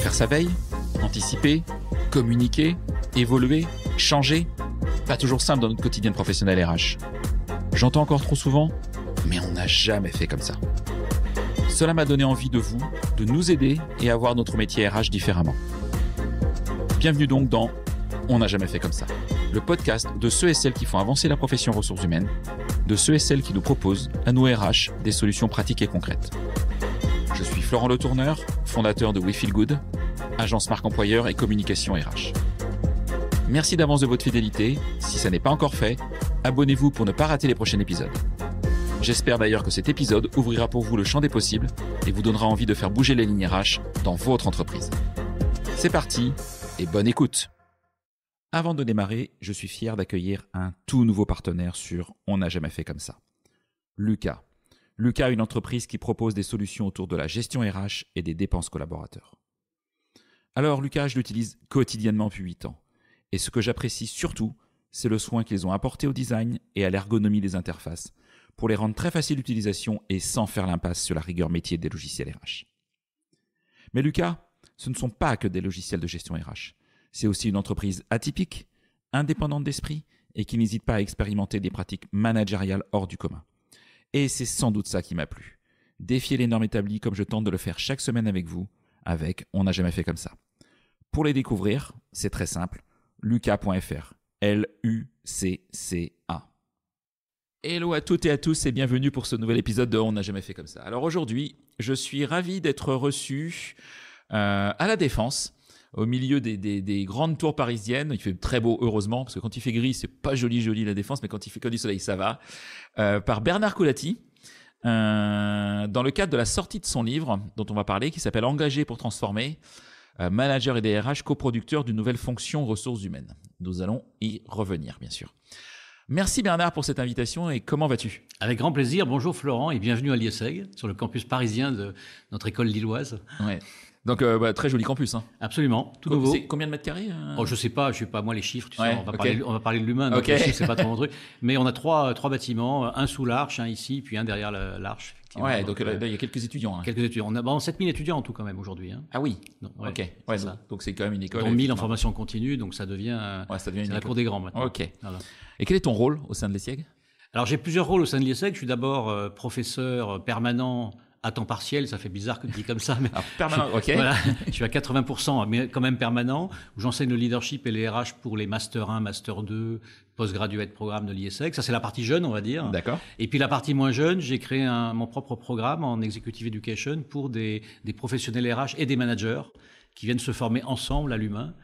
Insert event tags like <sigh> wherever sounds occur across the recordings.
Faire sa veille, anticiper, communiquer, évoluer, changer, pas toujours simple dans notre quotidien de professionnel RH. J'entends encore trop souvent, mais on n'a jamais fait comme ça. Cela m'a donné envie de vous, de nous aider et avoir notre métier RH différemment. Bienvenue donc dans On n'a jamais fait comme ça, le podcast de ceux et celles qui font avancer la profession ressources humaines de ceux et celles qui nous proposent, à nous RH, des solutions pratiques et concrètes. Je suis Florent Le Tourneur, fondateur de We Feel Good, agence marque employeur et communication RH. Merci d'avance de votre fidélité. Si ça n'est pas encore fait, abonnez-vous pour ne pas rater les prochains épisodes. J'espère d'ailleurs que cet épisode ouvrira pour vous le champ des possibles et vous donnera envie de faire bouger les lignes RH dans votre entreprise. C'est parti et bonne écoute avant de démarrer, je suis fier d'accueillir un tout nouveau partenaire sur On n'a jamais fait comme ça. Lucas. Lucas, une entreprise qui propose des solutions autour de la gestion RH et des dépenses collaborateurs. Alors Lucas, je l'utilise quotidiennement depuis 8 ans. Et ce que j'apprécie surtout, c'est le soin qu'ils ont apporté au design et à l'ergonomie des interfaces pour les rendre très faciles d'utilisation et sans faire l'impasse sur la rigueur métier des logiciels RH. Mais Lucas, ce ne sont pas que des logiciels de gestion RH. C'est aussi une entreprise atypique, indépendante d'esprit et qui n'hésite pas à expérimenter des pratiques managériales hors du commun. Et c'est sans doute ça qui m'a plu. Défier les normes établies comme je tente de le faire chaque semaine avec vous, avec On n'a jamais fait comme ça. Pour les découvrir, c'est très simple, Luca.fr. L-U-C-C-A. Hello à toutes et à tous et bienvenue pour ce nouvel épisode de On n'a jamais fait comme ça. Alors aujourd'hui, je suis ravi d'être reçu euh, à la Défense au milieu des, grandes tours parisiennes. Il fait très beau, heureusement, parce que quand il fait gris, c'est pas joli, joli la défense, mais quand il fait que du soleil, ça va. Euh, par Bernard Colati. Euh, dans le cadre de la sortie de son livre dont on va parler, qui s'appelle Engagé pour transformer, euh, manager et DRH, coproducteur d'une nouvelle fonction ressources humaines. Nous allons y revenir, bien sûr. Merci Bernard pour cette invitation et comment vas-tu Avec grand plaisir. Bonjour Florent et bienvenue à l'IESEG, sur le campus parisien de notre école lilloise. Ouais. Donc euh, bah, très joli campus. Hein. Absolument, tout nouveau. combien de mètres carrés euh? oh, Je sais pas, je sais pas moi les chiffres. Tu sais, on, va parler, de l'humain, donc les chiffres c'est pas trop <laughs> mon truc. Mais on a trois, euh, trois bâtiments, un sous l'arche, un ici, puis un derrière l'arche. Ouais, donc, il y a quelques étudiants. Hein. Quelques étudiants. On a 7000 étudiants en tout quand même aujourd'hui. Hein. Ah oui. Donc, ok. donc c'est quand même une école. Donc, 1000 en formation continue, donc ça devient. ça devient la cour des grands maintenant. Ok. Et quel est ton rôle au sein de l'ESSIEG Alors j'ai plusieurs rôles au sein de l'ESSEC. Je suis d'abord professeur permanent à temps partiel, ça fait bizarre que dis comme ça, mais <laughs> ah, permanent, ok. je suis à 80%, mais quand même permanent. Où J'enseigne le leadership et les RH pour les master 1, master 2, postgraduate programme de l'ISEC. Ça c'est la partie jeune, on va dire. D'accord. Et puis la partie moins jeune, j'ai créé mon propre programme en executive education pour des, des professionnels RH et des managers qui viennent se former ensemble à l'humain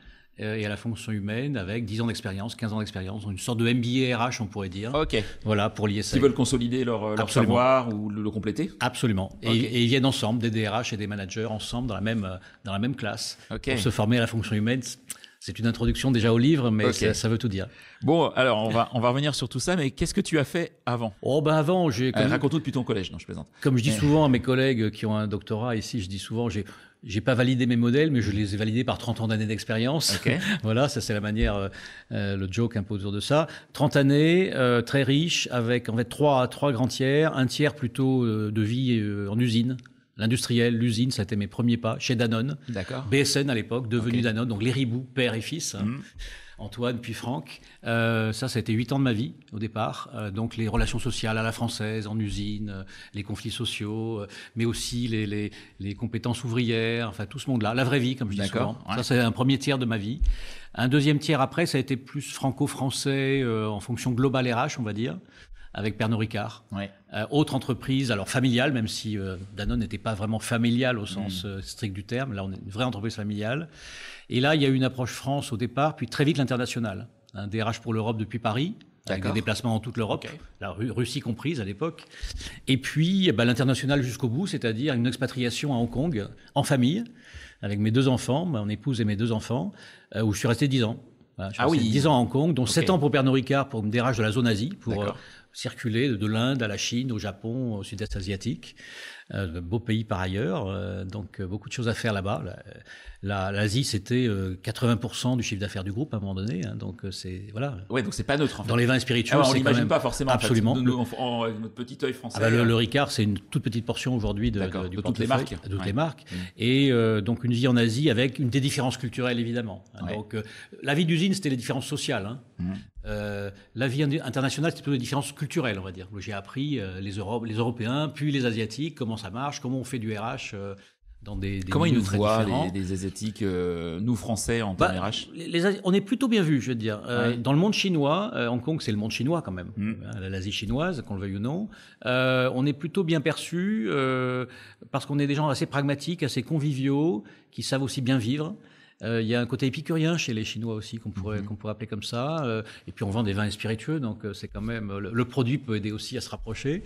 euh, et à la fonction humaine avec 10 ans d'expérience, 15 ans d'expérience, une sorte de MBA RH, on pourrait dire. OK. Voilà, pour ça. Qui veulent consolider leur, savoir ou le, compléter Absolument. Et, ils viennent ensemble, des DRH et des managers, ensemble, dans la même, euh, dans la même classe, pour se former à la fonction humaine. C'est une introduction déjà au livre, mais ça, veut tout dire. Bon, alors on va on va revenir sur tout ça, mais qu'est-ce que tu as fait avant Oh ben avant, j'ai euh, raconte-nous depuis ton collège, non je plaisante. Comme je dis souvent à mes collègues qui ont un doctorat ici, je dis souvent j'ai j'ai pas validé mes modèles, mais je les ai validés par 30 ans d'années d'expérience. <laughs> voilà, ça c'est la manière, euh, euh, le joke un peu autour de ça. 30 années, euh, très riche, avec en fait trois, trois grands tiers, un tiers plutôt de vie en usine. L'industriel, l'usine, ça a été mes premiers pas chez Danone. D'accord. BSN à l'époque, devenu Danone, donc les riboux, père et fils. Mhm. Antoine puis Franck. Euh, ça, ça a été huit ans de ma vie au départ. Euh, donc les relations sociales à la française, en usine, euh, les conflits sociaux, mais aussi les, compétences ouvrières, enfin tout ce monde-là, la vraie vie comme je dis souvent. Ça, c'est un premier tiers de ma vie. Un deuxième tiers après, ça a été plus franco-français en fonction globale RH, on va dire avec Pernod Ricard. autre entreprise, alors familiale, même si Danone n'était pas vraiment familiale au sens mm. strict du terme. Là, on est une vraie entreprise familiale. Et là, il y a eu une approche France au départ, puis très vite l'international. Un hein, DRH pour l'Europe depuis Paris, avec des déplacements en toute l'Europe, la Russie comprise à l'époque. Et puis eh ben, l'international jusqu'au bout, c'est-à-dire une expatriation à Hong Kong en famille, avec mes deux enfants, mon épouse et mes deux enfants, euh, où je suis resté dix ans. ah oui. 10 ans à Hong Kong, dont sept ans pour Pernod Ricard, pour me dérager de la zone Asie, pour euh, circuler de, l'Inde à la Chine, au Japon, au sud-est asiatique. Euh, Beau pays par ailleurs, euh, donc euh, beaucoup de choses à faire là-bas. L'Asie, c'était 80% du chiffre d'affaires du groupe à un moment donné, hein, donc c'est voilà. Ouais, donc c'est pas neutre. Dans les vins spiritueux, ah on l'imagine pas forcément. Absolument. En notre petit œil français. Ah bah, le, Ricard, c'est une toute petite portion aujourd'hui de, toutes les marques. De toutes les marques. Mm. Et donc une vie en Asie avec une des différences culturelles évidemment. Hein, donc la vie d'usine, c'était les différences sociales. Hein. Mm. la vie internationale, c'était plutôt les différences culturelles, on va dire. J'ai appris les, les Européens, puis les Asiatiques, comment ça marche, comment on fait du RH euh, dans des, des Comment ils nous voient, les, asiatiques, euh, nous français en bah, tant RH On est plutôt bien vu, je veux dire. Euh, dans le monde chinois, Hong Kong c'est le monde chinois quand même, mm. l'Asie chinoise, qu'on le veuille ou non. on est plutôt bien perçus parce qu'on est des gens assez pragmatiques, assez conviviaux, qui savent aussi bien vivre. Euh, il y a un côté épicurien chez les Chinois aussi qu'on pourrait, mhm. qu'on pourrait appeler comme ça. Euh, et puis on vend des vins et spiritueux, donc euh, c'est quand même le, produit peut aider aussi à se rapprocher.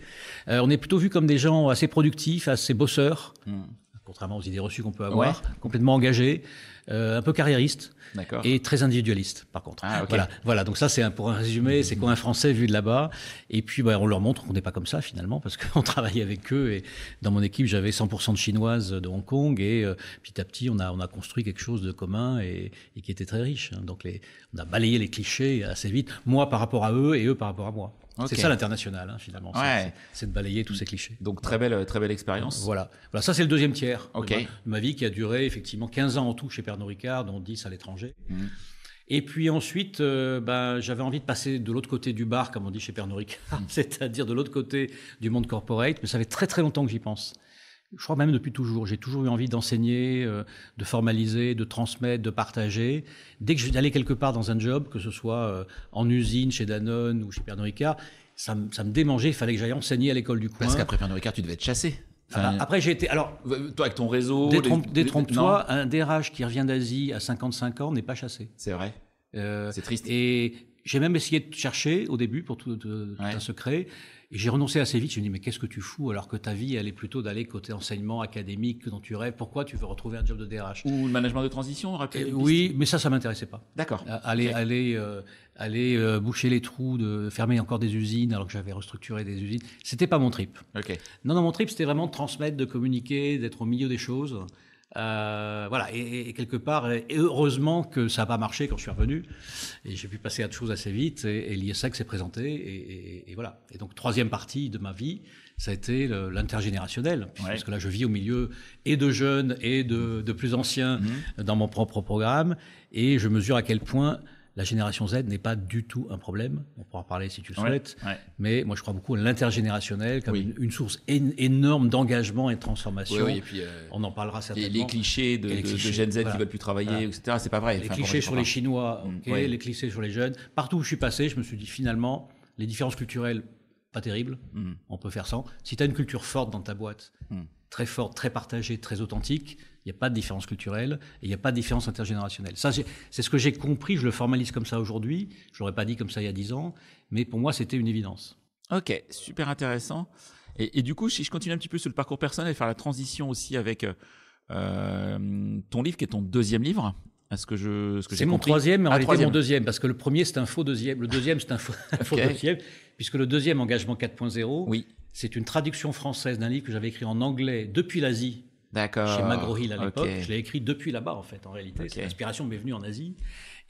on est plutôt vu comme des gens assez productifs, assez bosseurs. Mhm. contrairement aux idées reçues qu'on peut avoir, complètement engagés, un peu carriéristes et très individualiste, par contre. Ah, voilà, voilà, donc ça, c'est pour un résumé, mhm. c'est quoi un Français vu de là-bas Et puis, bah, on leur montre qu'on n'est pas comme ça, finalement, parce <laughs> qu'on travaille avec eux. Et dans mon équipe, j'avais 100% de Chinoises de Hong Kong, et euh, petit à petit, on a, on a construit quelque chose de commun et, qui était très riche. Donc, les, on a balayé les clichés assez vite, moi par rapport à eux et eux par rapport à moi. C'est ça l'international, hein, finalement. C'est de balayer tous ces clichés. Donc très belle, très belle expérience. Voilà. Ça, c'est le deuxième tiers de, ma, vie qui a duré effectivement 15 ans en tout chez Pernod Ricard, dont 10 à l'étranger. Mm. Et puis ensuite, euh, ben, j'avais envie de passer de l'autre côté du bar, comme on dit chez Pernod Ricard, <laughs> c'est-à-dire de l'autre côté du monde corporate, mais ça fait très très longtemps que j'y pense je crois même depuis toujours. J'ai toujours eu envie d'enseigner, euh, de formaliser, de transmettre, de partager. Dès que je suis quelque part dans un job, que ce soit euh, en usine, chez Danone ou chez Pernod Ricard, ça, me démangeait. Il fallait que j'aille enseigner à l'école du coin. Parce qu'après Pernod Ricard, tu devais être chassé. Ah bah, après, j'ai été. Alors. Euh, toi, avec ton réseau. Détrompe-toi, un DRH qui revient d'Asie à 55 ans n'est pas chassé. C'est vrai. C'est triste. Et j'ai même essayé de chercher au début pour tout, un secret j'ai renoncé assez vite. Je me dis, mais qu'est-ce que tu fous alors que ta vie, elle est plutôt d'aller côté enseignement académique dont tu rêves. Pourquoi tu veux retrouver un job de DRH Ou le management de transition eh Oui, mais ça, ça m'intéressait pas. D'accord. Aller, aller, euh, aller euh, boucher les trous, de fermer encore des usines alors que j'avais restructuré des usines. C'était pas mon trip. Ok. Non, non, mon trip, c'était vraiment de transmettre, de communiquer, d'être au milieu des choses. Euh, voilà, et, quelque part, heureusement que ça n'a pas marché quand je suis revenu, et j'ai pu passer à autre chose assez vite, et, ça l'ISAC s'est présenté, et, voilà. Et donc, troisième partie de ma vie, ça a été l'intergénérationnel, parce que là, je vis au milieu et de jeunes et de, plus anciens mhm. dans mon propre programme, et je mesure à quel point la génération Z n'est pas du tout un problème. On pourra en parler si tu le souhaites. Mais moi, je crois beaucoup à l'intergénérationnel comme une, source énorme d'engagement et de transformation. Euh, on en parlera certainement. Et les clichés de, jeunes Z qui ne veulent plus travailler, etc., c'est pas vrai. Les clichés sur les Chinois, mm, les clichés sur les jeunes. Partout où je suis passé, je me suis dit finalement, les différences culturelles, pas terribles. Mm. On peut faire sans. Si tu as une culture forte dans ta boîte, mm. très forte, très partagée, très authentique, il n'y a pas de différence culturelle et il n'y a pas de différence intergénérationnelle. Ça, c'est ce que j'ai compris. Je le formalise comme ça aujourd'hui. Je l'aurais pas dit comme ça il y a dix ans, mais pour moi, c'était une évidence. Ok, super intéressant. Et, du coup, si je continue un petit peu sur le parcours personnel et faire la transition aussi avec euh, euh, ton livre qui est ton deuxième livre, est ce que je C'est mon troisième, mais en ah, réalité mon deuxième, parce que le premier c'est un faux deuxième, le deuxième c'est un faux, deuxième, puisque le deuxième engagement 4.0, oui. c'est une traduction française d'un livre que j'avais écrit en anglais depuis l'Asie D'accord. Chez McGraw Hill à l'époque. Je l'ai écrit depuis là-bas, en fait, en réalité. c'est L'inspiration m'est venue en Asie.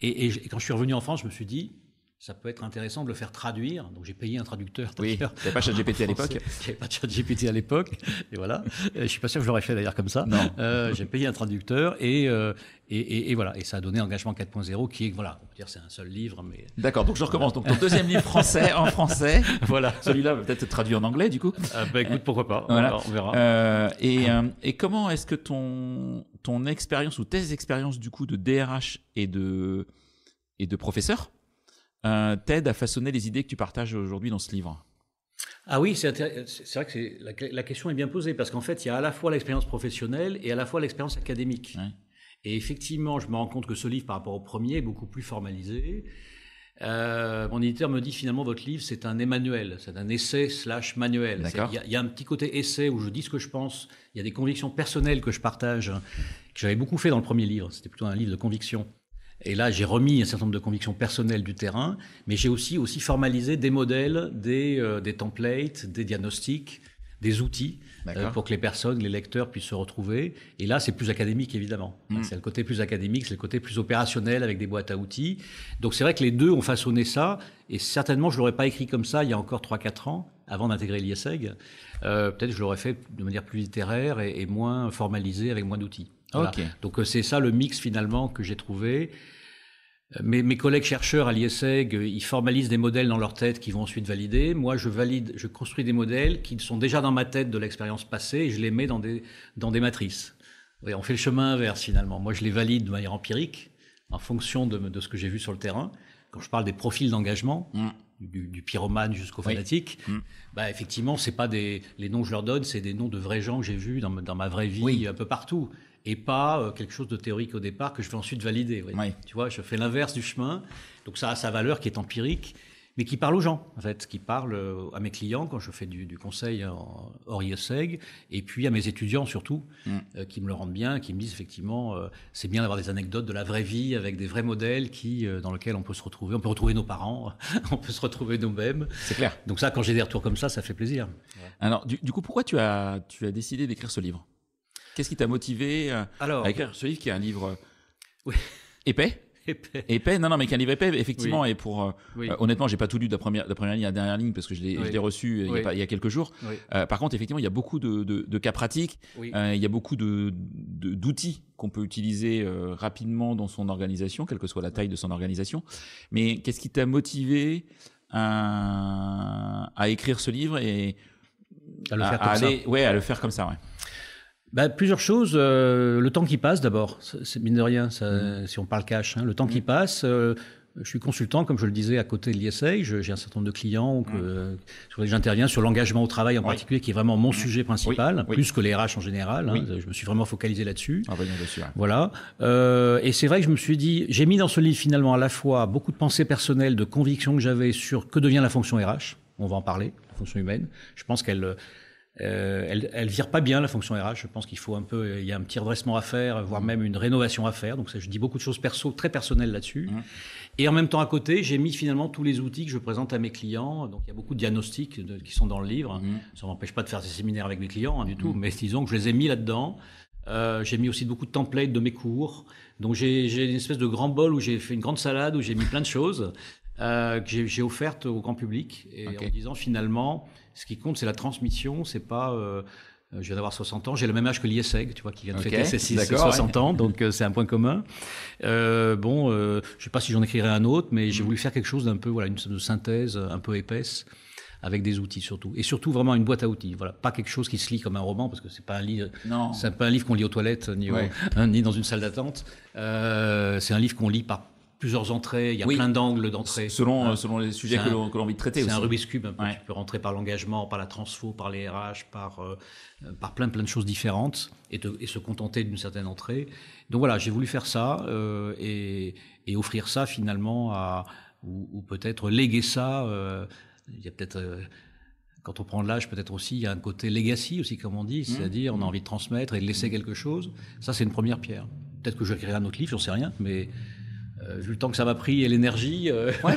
et, quand je suis revenu en France, je me suis dit, ça peut être intéressant de le faire traduire. Donc j'ai payé un traducteur. Oui, il n'y avait pas ChatGPT à <laughs> l'époque. Il pas ChatGPT à l'époque. Et voilà. Je suis pas sûr que je l'aurais fait d'ailleurs comme ça. Non. Euh, j'ai payé un traducteur euh, et, et, voilà. Et ça a donné Engagement 4.0 qui est, voilà, on peut dire c'est un seul livre. mais D'accord, donc je recommence. Donc ton deuxième livre français en français. <laughs> Voilà. Celui-là va peut-être traduit en anglais du coup. Ben écoute, pourquoi pas. on verra. et, et comment est-ce que ton, ton expérience ou tes expériences du coup de DRH et de, et de professeur ted euh, t'aide à façonner les idées que tu partages aujourd'hui dans ce livre ah oui, c'est vrai que la, question est bien posée, parce qu'en fait, il y a à la fois l'expérience professionnelle et à la fois l'expérience académique. Et effectivement, je me rends compte que ce livre, par rapport au premier, est beaucoup plus formalisé. Euh, mon éditeur me dit finalement, votre livre, c'est un Emmanuel, c'est un essai slash manuel. Il y, y, a un petit côté essai où je dis ce que je pense, il y a des convictions personnelles que je partage, que j'avais beaucoup fait dans le premier livre, c'était plutôt un livre de conviction. Et là, j'ai remis un certain nombre de convictions personnelles du terrain, mais j'ai aussi, aussi formalisé des modèles, des, euh, des templates, des diagnostics, des outils euh, pour que les personnes, les lecteurs puissent se retrouver. Et là, c'est plus académique, évidemment. Hmm. C'est le côté plus académique, c'est le côté plus opérationnel avec des boîtes à outils. Donc c'est vrai que les deux ont façonné ça, et certainement, je ne l'aurais pas écrit comme ça il y a encore 3-4 ans, avant d'intégrer l'ISEG. Euh, peut-être je l'aurais fait de manière plus littéraire et moins formalisée, avec moins d'outils. Donc euh, c'est ça le mix finalement que j'ai trouvé. Mes, collègues chercheurs à l'IESEG, euh, ils formalisent des modèles dans leur tête qui vont ensuite valider. Moi, je valide, je construis des modèles qui sont déjà dans ma tête de l'expérience passée et je les mets dans des, dans des matrices. on fait le chemin inverse finalement. Moi, je les valide de manière empirique en fonction de, ce que j'ai vu sur le terrain. Quand je parle des profils d'engagement, mm. du, pyromane jusqu'au fanatique, ce mm. bah, effectivement, c'est pas des, les noms que je leur donne, c'est des noms de vrais gens que j'ai vus dans, dans ma vraie vie un peu partout et pas euh, quelque chose de théorique au départ que je vais ensuite valider. Tu vois, je fais l'inverse du chemin. Donc ça a sa valeur qui est empirique, mais qui parle aux gens, en fait, qui parle euh, à mes clients quand je fais du, conseil en, hors e e et puis à mes étudiants surtout, mm. euh, qui me le rendent bien, qui me disent effectivement, c'est bien d'avoir des anecdotes de la vraie vie avec des vrais modèles qui, dans lesquels on peut se retrouver, on peut retrouver nos parents, <laughs> on peut se retrouver nous-mêmes. C'est clair. Donc ça, quand j'ai des retours comme ça, ça fait plaisir. Alors, du, du, coup, pourquoi tu as, tu as décidé d'écrire ce livre Qu'est-ce qui t'a motivé euh, Alors, à écrire ce livre qui est un livre euh, épais <laughs> Épais. épais. Non, non, mais qu'un livre épais, effectivement. Honnêtement, Et pour, euh, honnêtement, j'ai pas tout lu de la première, la première ligne à la dernière ligne parce que je l'ai, reçu il y, a quelques jours. par contre, effectivement, il y a beaucoup de, cas pratiques. il y a beaucoup de, d'outils qu'on peut utiliser rapidement dans son organisation, quelle que soit la taille de son organisation. Mais qu'est-ce qui t'a motivé à, écrire ce livre et à, le faire comme ça. ouais, à le faire comme ça, ouais. Bah, plusieurs choses. Euh, le temps qui passe d'abord, c'est mine de rien, ça, mm. si on parle cash. Hein, le temps qui mm. passe. Euh, je suis consultant, comme je le disais, à côté de l'ISA. J'ai un certain nombre de clients que, mm. sur lesquels j'interviens, sur l'engagement au travail en particulier, qui est vraiment mon sujet principal, plus que les RH en général. Hein, je me suis vraiment focalisé là-dessus. Ah, voilà. Euh, et c'est vrai que je me suis dit, j'ai mis dans ce livre finalement à la fois beaucoup de pensées personnelles, de convictions que j'avais sur que devient la fonction RH. On va en parler, la fonction humaine. Je pense qu'elle euh, elle, elle vire pas bien la fonction RH. Je pense qu'il faut un peu, euh, il y a un petit redressement à faire, voire mm. même une rénovation à faire. Donc ça, je dis beaucoup de choses perso, très personnelles là-dessus. Mm. Et en même temps, à côté, j'ai mis finalement tous les outils que je présente à mes clients. Donc il y a beaucoup de diagnostics qui sont dans le livre. Mm. Ça m'empêche pas de faire des séminaires avec mes clients hein, du tout, mais disons que je les ai mis là-dedans. Euh, j'ai mis aussi beaucoup de templates de mes cours. Donc j'ai une espèce de grand bol où j'ai fait une grande salade où j'ai mis plein de choses que j'ai offertes au grand public et en disant finalement ce qui compte, c'est la transmission, c'est pas. Euh, euh, je viens d'avoir 60 ans, j'ai le même âge que l'ISEG, tu vois, qui vient de fêter ses 60 ans, donc euh, c'est un point commun. bon, je ne sais pas si j'en écrirai un autre, mais j'ai mm. voulu faire quelque chose d'un peu, voilà, une synthèse un peu épaisse avec des outils surtout. Et surtout vraiment une boîte à outils. Voilà, pas quelque chose qui se lit comme un roman parce que c'est pas un livre. Non. C'est pas un livre qu'on lit aux toilettes ni, <laughs> ni dans une salle d'attente. c'est un livre qu'on lit par plusieurs entrées, il y a plein d'angles d'entrée. Selon, hein. selon les sujets que l'on a envie de traiter. C'est un Rubik's Cube, tu peux rentrer par l'engagement, par la transfo, par les RH, par, euh, par plein plein de choses différentes et, se contenter d'une certaine entrée. Donc voilà, j'ai voulu faire ça euh, et, offrir ça finalement à, ou, peut-être léguer ça. Euh, il y a peut-être quand on prend de l'âge, peut-être aussi, il y a un côté legacy aussi, comme on dit, mmh. c'est-à-dire on a envie de transmettre et de laisser quelque chose. Ça, c'est une première pierre. Peut-être que je vais un autre livre, j'en sais rien, mais euh, vu le temps que ça m'a pris et l'énergie. Euh... Ouais,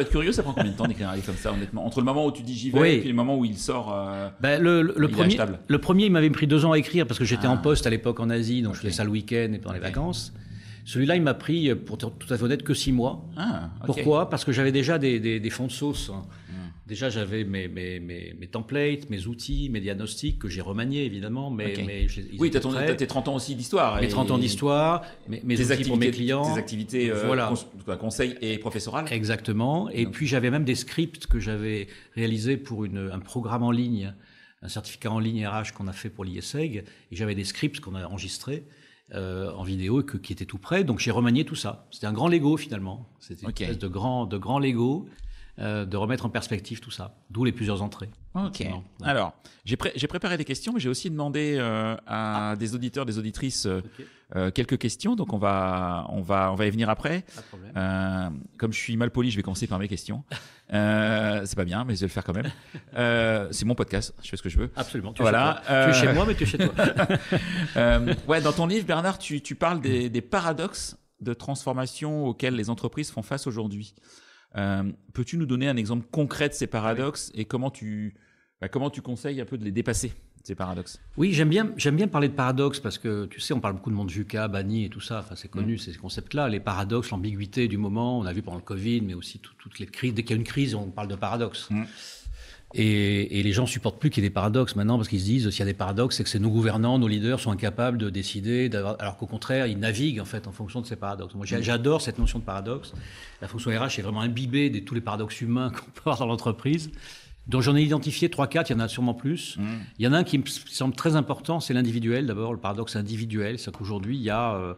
<laughs> être curieux, ça prend combien de temps d'écrire un livre comme ça, honnêtement Entre le moment où tu dis j'y vais et le moment où il sort. Euh, ben, le, premier, le premier, il m'avait pris deux ans à écrire parce que j'étais en ah. poste à l'époque en Asie, donc je faisais ça le week-end et pendant les vacances. Celui-là, il m'a pris, euh, pour être tout à fait honnête, que six mois. Ah, Pourquoi Parce que j'avais déjà des, fonds de sauce. Hein. Hmm. Déjà, j'avais mes, mes, templates, mes outils, mes diagnostics que j'ai remaniés, évidemment. Mais, oui, tu as, tes 30 ans aussi d'histoire. Mes 30 ans d'histoire, mes, mes outils pour mes clients. Tes activités euh, voilà. conseil et professorales. Exactement. Et puis, j'avais même des scripts que j'avais réalisés pour une, un programme en ligne, un certificat en ligne RH qu'on a fait pour l'ISEG. Et j'avais des scripts qu'on a enregistrés. Euh, en vidéo que, qui était tout prêts. Donc j'ai remanié tout ça. C'était un grand Lego finalement. C'était une espèce de grand, de grand Lego. Euh, de remettre en perspective tout ça, d'où les plusieurs entrées. Ok. Alors, j'ai préparé des questions, mais j'ai aussi demandé euh, à ah. des auditeurs, des auditrices euh, quelques questions, donc on va, on, va, on va y venir après. Pas de problème. comme je suis mal poli, je vais commencer par mes questions. c'est pas bien, mais je vais le faire quand même. c'est mon podcast, je fais ce que je veux. Absolument. Tu voilà. Es chez tu es chez moi, mais tu es chez toi. <laughs> ouais, dans ton livre, Bernard, tu, parles des, des paradoxes de transformation auxquels les entreprises font face aujourd'hui. Euh, peux-tu nous donner un exemple concret de ces paradoxes et comment tu, bah, comment tu conseilles un peu de les dépasser ces paradoxes Oui, j'aime bien, j'aime bien parler de paradoxes parce que tu sais, on parle beaucoup de juka Bani et tout ça. Enfin, c'est connu mm. ces concepts-là, les paradoxes, l'ambiguïté du moment. On a vu pendant le Covid, mais aussi toutes les crises. Dès qu'il y a une crise, on parle de paradoxes. Mm. Et, les gens supportent plus qu'il y ait des paradoxes maintenant parce qu'ils se disent s'il y a des paradoxes, c'est que c'est nos gouvernants, nos leaders sont incapables de décider, alors qu'au contraire, ils naviguent en fait en fonction de ces paradoxes. Moi, j'adore cette notion de paradoxe. La fonction RH est vraiment imbibée de tous les paradoxes humains <laughs> qu'on peut avoir dans l'entreprise. Donc j'en ai identifié 3-4, il y en a sûrement plus. Mmh. Il y en a un qui me semble très important, c'est l'individuel d'abord, le paradoxe individuel. C'est qu'aujourd'hui, il y a euh,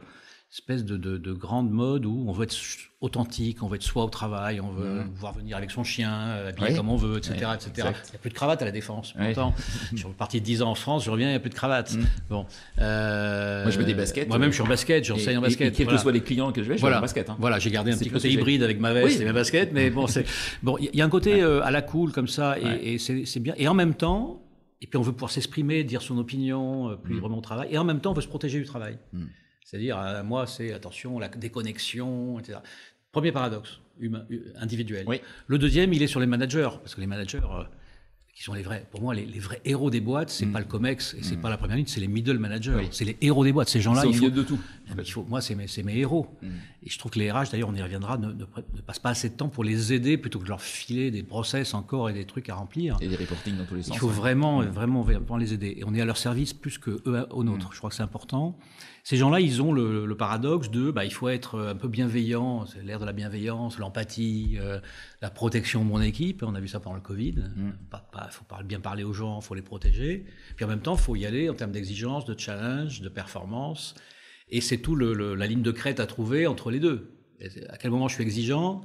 espèce de, grande mode où on veut être authentique, on veut être soi au travail, on veut pouvoir mhm. venir avec son chien, euh, habillé comme on veut, etc. etc. Il n'y a plus de cravate à la Défense. Je <laughs> suis parti de 10 ans en France, je reviens, il n'y a plus de cravate. Mhm. Bon, euh, moi, je mets des baskets. Moi-même, je suis en euh, basket, j'enseigne en basket. Et, quels que soient les clients que je vais, je mets des en hein. Voilà, j'ai gardé un petit côté hybride avec ma veste et mes baskets, mais bon, <laughs> bon, il y a un côté à la cool comme ça, et, c'est bien. Et en même temps, et puis on veut pouvoir s'exprimer, dire son opinion, plus librement mm. au travail, et en même temps, on veut se protéger du travail. Mm. C'est-à-dire, euh, moi, c'est attention, la déconnexion, etc. Premier paradoxe humain, euh, individuel. Le deuxième, il est sur les managers, parce que les managers, euh, qui sont les vrais, pour moi, les, vrais héros des boîtes, c'est n'est mm. pas le COMEX et c'est mm. pas la première ligne, c'est les middle managers. C'est les héros des boîtes. Ces gens-là, ils. sont de tout. Ah, moi, c'est mes, mes, héros. Mm. Et je trouve que les RH, d'ailleurs, on y reviendra, ne, passent pas assez de temps pour les aider plutôt que de leur filer des process encore et des trucs à remplir. Et des reporting dans tous les sens. Il faut vraiment, vraiment, vraiment les aider. Et on est à leur service plus que eux, au nôtre. Je crois que c'est important. Ces gens-là, ils ont le, paradoxe de, bah, il faut être un peu bienveillant, c'est l'ère de la bienveillance, l'empathie, euh, la protection de mon équipe. On a vu ça pendant le Covid. Il mm. faut bien parler aux gens, il faut les protéger. Puis en même temps, il faut y aller en termes d'exigence, de challenge, de performance. Et c'est tout la ligne de crête à trouver entre les deux. à quel moment je suis exigeant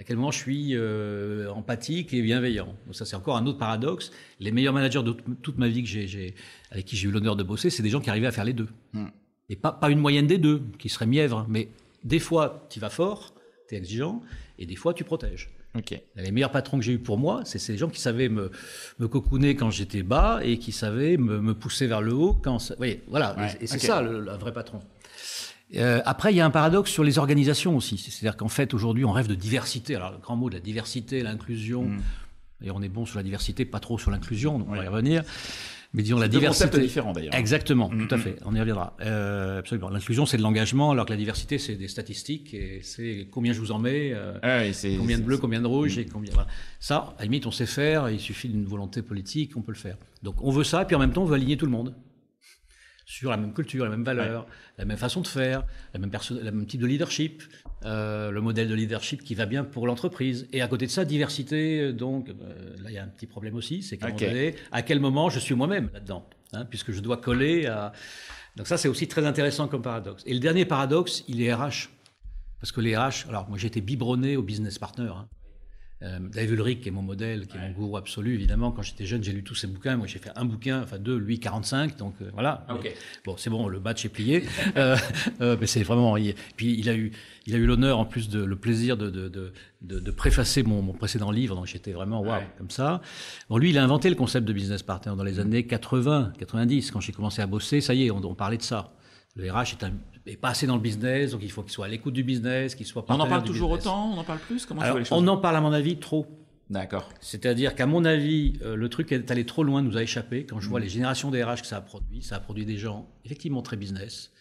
à quel moment je suis euh, empathique et bienveillant. Donc ça, c'est encore un autre paradoxe. Les meilleurs managers de toute ma vie que avec qui j'ai eu l'honneur de bosser, c'est des gens qui arrivaient à faire les deux. Mm et pas, pas une moyenne des deux, qui serait mièvre, mais des fois, tu vas fort, tu es exigeant, et des fois, tu protèges. Ok. Les meilleurs patrons que j'ai eu pour moi, c'est ces gens qui savaient me, me cocooner quand j'étais bas et qui savaient me, pousser vers le haut quand. Vous voyez, voilà. et, c'est ça, le, vrai patron. Euh, après, il y a un paradoxe sur les organisations aussi. C'est-à-dire qu'en fait, aujourd'hui, on rêve de diversité. Alors, le grand mot de la diversité, l'inclusion. Mm. Et on est bon sur la diversité, pas trop sur l'inclusion, donc on va y revenir mais disons la diversité. concept différent d'ailleurs. Exactement, mm, tout à mm. fait. On y reviendra. Euh, absolument. L'inclusion, c'est de l'engagement, alors que la diversité, c'est des statistiques et c'est combien je vous en mets, euh, ah combien de bleus, combien de rouges mm. et combien. Ça, à la limite, on sait faire. Il suffit d'une volonté politique, on peut le faire. Donc, on veut ça, et puis en même temps, on veut aligner tout le monde sur la même culture, la même valeur, la même façon de faire, la même, la même type de leadership, euh, le modèle de leadership qui va bien pour l'entreprise. Et à côté de ça, diversité, euh, donc euh, là, il y a un petit problème aussi, c'est qu'à à quel moment je suis moi-même là-dedans, hein, puisque je dois coller à... Donc ça, c'est aussi très intéressant comme paradoxe. Et le dernier paradoxe, il est RH. Parce que les RH, alors moi j'ai j'étais biberonné au business partner. Hein. Euh, Dave Ulrich, qui est mon modèle, qui est mon gourou absolu, évidemment, quand j'étais jeune, j'ai lu tous ses bouquins. Moi, j'ai fait un bouquin, enfin deux, lui 45, donc euh, voilà. Ah, bon, c'est bon, le match est plié. Euh, euh, mais c'est vraiment. puis il a eu, il a eu l'honneur, en plus, de, le plaisir de, préfacer mon, précédent livre, donc j'étais vraiment waouh, comme ça. Bon, lui, il a inventé le concept de business partner dans les mm. années 80, 90, quand j'ai commencé à bosser. Ça y est, on, on parlait de ça. Le RH est un, pas assez dans le business, donc il faut qu'il soit à l'écoute du business, qu'il soit. On en parle toujours autant, on en parle plus. Comment On en parle à mon avis trop. D'accord. C'est-à-dire qu'à mon avis, euh, le truc est allé trop loin, nous a échappé. Quand je vois mm. les générations des RH que ça a produit, ça a produit des gens effectivement très business,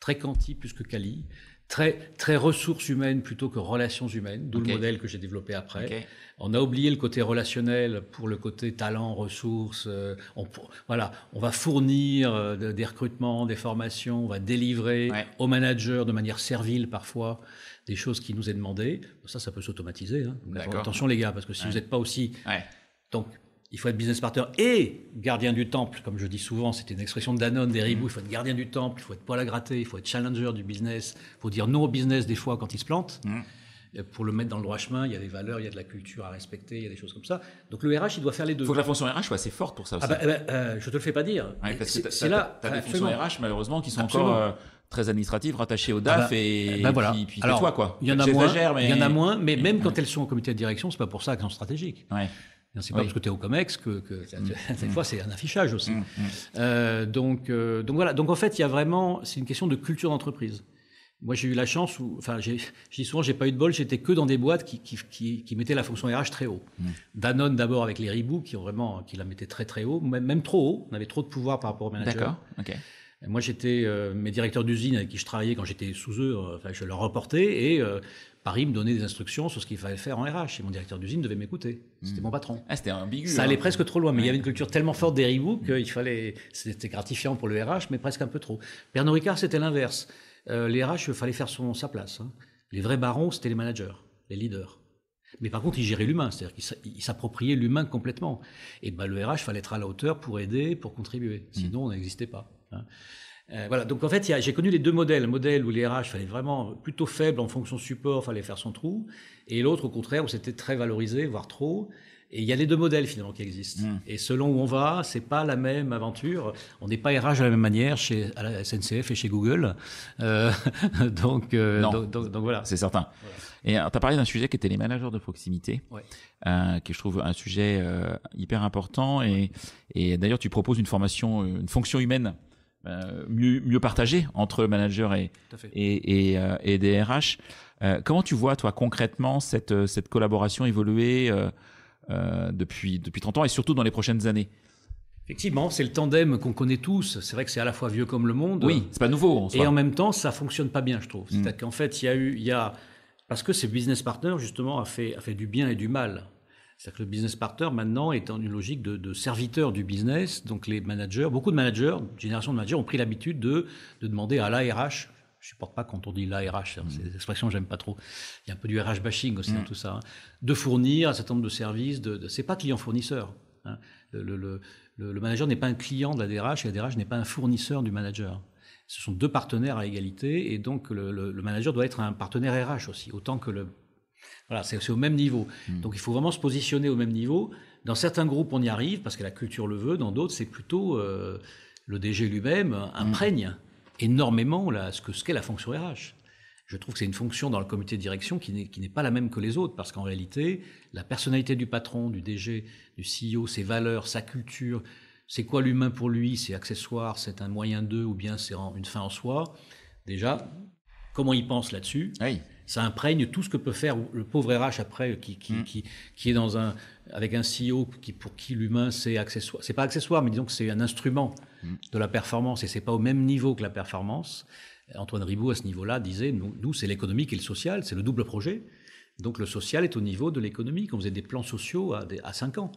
très quanti plus que quali, très, très ressources humaines plutôt que relations humaines, d'où le modèle que j'ai développé après. On a oublié le côté relationnel pour le côté talent, ressources. Euh, on, voilà, on va fournir euh, des recrutements, des formations, on va délivrer aux managers de manière servile parfois des choses qui nous est demandées. Ça, ça peut s'automatiser. Hein. Attention les gars, parce que si vous n'êtes pas aussi... Donc il faut être business partner et gardien du temple. Comme je dis souvent, c'était une expression de Danone, des riboux. Il faut être gardien du temple, il faut être poil à gratter, il faut être challenger du business. Il faut dire non au business des fois quand il se plante. Mm. Pour le mettre dans le droit chemin, il y a des valeurs, il y a de la culture à respecter, il y a des choses comme ça. Donc le RH, il doit faire les deux. Il faut que la fonction RH soit assez forte pour ça ah aussi. Ah je te le fais pas dire. Tu as, des fonctions RH, malheureusement, qui sont encore. Euh, très administratives, rattachées au DAF ah bah, et, eh ben voilà. puis, quoi. Il y en a moins, mais... y en a moins, mais mm. même quand elles sont au comité de direction, c'est pas pour ça qu'elles sont stratégiques. C'est pas parce que tu es au COMEX que, que fois c'est un affichage aussi. Mm, mm. Euh, donc, euh, donc voilà. Donc en fait, il y a vraiment, c'est une question de culture d'entreprise. Moi, j'ai eu la chance, où, enfin, je dis souvent, j'ai pas eu de bol, j'étais que dans des boîtes qui, qui, qui, mettaient la fonction RH très haut. Mm. Danone d'abord avec les Ribou qui ont vraiment, qui la mettaient très très haut, même, trop haut. On avait trop de pouvoir par rapport au manager. D'accord. OK. Moi, j'étais euh, mes directeurs d'usine avec qui je travaillais quand j'étais sous eux. je leur reportais et Paris me donnait des instructions sur ce qu'il fallait faire en RH. Et mon directeur d'usine devait m'écouter. C'était hmm. mon patron. Ah, c'était ambigu. Ça allait hein. presque trop loin, mais il y avait une culture tellement forte des que hmm. qu'il fallait. C'était gratifiant pour le RH, mais presque un peu trop. Bernard Ricard, c'était l'inverse. Euh, les RH, il fallait faire son, sa place. Hein. Les vrais barons, c'était les managers, les leaders. Mais par contre, ils géraient l'humain, c'est-à-dire qu'ils s'appropriaient l'humain complètement. Et ben, le RH, fallait être à la hauteur pour aider, pour contribuer. Hmm. Sinon, on n'existait pas. Hein. Euh, voilà, donc en fait, j'ai connu les deux modèles. Le modèle où les RH fallait vraiment plutôt faible en fonction support, fallait faire son trou, et l'autre au contraire où c'était très valorisé, voire trop. Et il y a les deux modèles finalement qui existent. Hmm. Et selon où on va, c'est pas la même aventure. On n'est pas RH de la même manière chez à la SNCF et chez Google. Euh, <laughs> euh, donc, voilà. C'est certain. Et tu as parlé d'un sujet qui était les managers de proximité, ouais. qui je trouve un sujet hyper important. et d'ailleurs, tu proposes une formation, une fonction humaine euh, mieux, mieux entre manager et, et, euh, et, DRH. Euh, comment tu vois, toi, concrètement, cette, collaboration évoluer depuis, depuis 30 ans et surtout dans les prochaines années Effectivement, c'est le tandem qu'on connaît tous. C'est vrai que c'est à la fois vieux comme le monde. Oui, c'est pas nouveau. Et en même temps, ça fonctionne pas bien, je trouve. Mm. C'est-à-dire qu'en fait, il y a eu, il y a parce que ces business partners justement a fait a fait du bien et du mal. C'est-à-dire que le business partner, maintenant, est en une logique de, serviteur du business. Donc, les managers, beaucoup de managers, génération de managers, ont pris l'habitude de, demander à l'ARH. Je supporte pas quand on dit l'ARH, hein, mmh. ces expressions, j'aime pas trop. Il y a un peu du RH bashing aussi dans mmh. tout ça. Hein. de fournir un certain nombre de services. De, n'est c'est pas client-fournisseur. Hein. Le, le, le, manager n'est pas un client de la DRH et la n'est pas un fournisseur du manager. Ce sont deux partenaires à égalité et donc le manager doit être un partenaire RH aussi, autant que le voilà, c'est au même niveau. Hmm. Donc il faut vraiment se positionner au même niveau. Dans certains groupes, on y arrive parce que la culture le veut. Dans d'autres, c'est plutôt euh, le DG lui-même imprègne hmm. énormément là, ce que ce qu'est la fonction RH. Je trouve que c'est une fonction dans le comité de direction qui n'est pas la même que les autres, parce qu'en réalité, la personnalité du patron, du DG, du CEO, ses valeurs, sa culture, c'est quoi l'humain pour lui C'est accessoire, c'est un moyen d'eux, ou bien c'est une fin en soi. Déjà, comment ils pensent là-dessus. Ça imprègne tout ce que peut faire le pauvre RH après, euh, mm. qui, qui, est dans un, avec un CEO qui, pour qui l'humain c'est accessoire. C'est pas accessoire, mais disons que c'est un instrument mm. de la performance et c'est pas au même niveau que la performance. Euh, Antoine Riboud, à ce niveau-là, disait nous, c'est l'économique et le social, c'est le double projet. Donc le social est au niveau de l'économique. On faisait des plans sociaux à, 5 ans.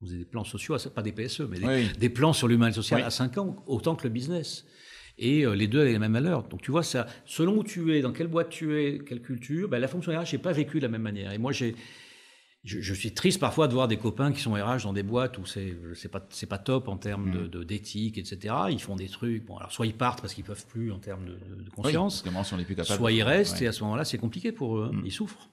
Vous avez des plans sociaux, pas des PSE, mais des, plans sur l'humain et le social à 5 ans, autant que le business. Et euh, les deux avaient la même valeur. Donc tu vois, ça, selon où tu es, dans quelle boîte tu es, quelle culture, ben, la fonction RH n'est pas vécue de la même manière. Et moi, j'ai, je, suis triste parfois de voir des copains qui sont RH dans des boîtes où c'est pas top en termes de mmh. d'éthique etc. Ils font des trucs. Bon alors soit ils partent parce qu'ils peuvent plus en termes de, de conscience. Oui, soit ils restent et à ce moment-là c'est compliqué pour eux. Hein. Mmh. Ils souffrent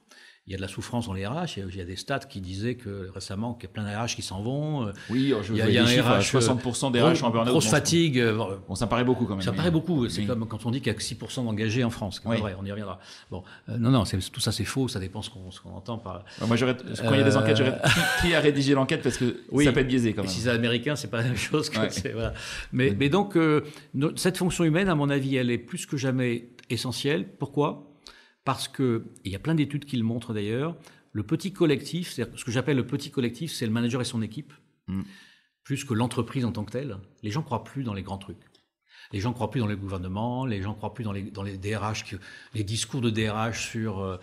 il y a de la souffrance dans les RH. Il y a des stats qui disaient que récemment qu'il y a plein d'RH qui s'en vont. Euh, oui, il y a, y a un RH, 60% euh, des RH en burn-out. Grosse fatigue. Bon, ça euh, paraît beaucoup quand même. Ça paraît beaucoup. C'est comme quand on dit qu'il y a 6% d'engagés en France. Oui. Vrai, on y reviendra. Bon, non, non, tout ça c'est faux. Ça dépend ce qu'on entend par. moi, quand il y a des enquêtes, j'aurais <laughs> qui, à a rédigé l'enquête parce que ça peut être biaisé quand même. Et si c'est américain, c'est pas la même chose. Que mais, donc, cette fonction humaine, à mon avis, elle est plus que jamais essentielle. Pourquoi parce que, il y a plein d'études qui le montrent d'ailleurs, le petit collectif, ce que j'appelle le petit collectif, c'est le manager et son équipe, mm. plus que l'entreprise en tant que telle. Les gens croient plus dans les grands trucs. Les gens croient plus dans les gouvernements, les gens croient plus dans les, DRH, les discours de DRH sur... Euh,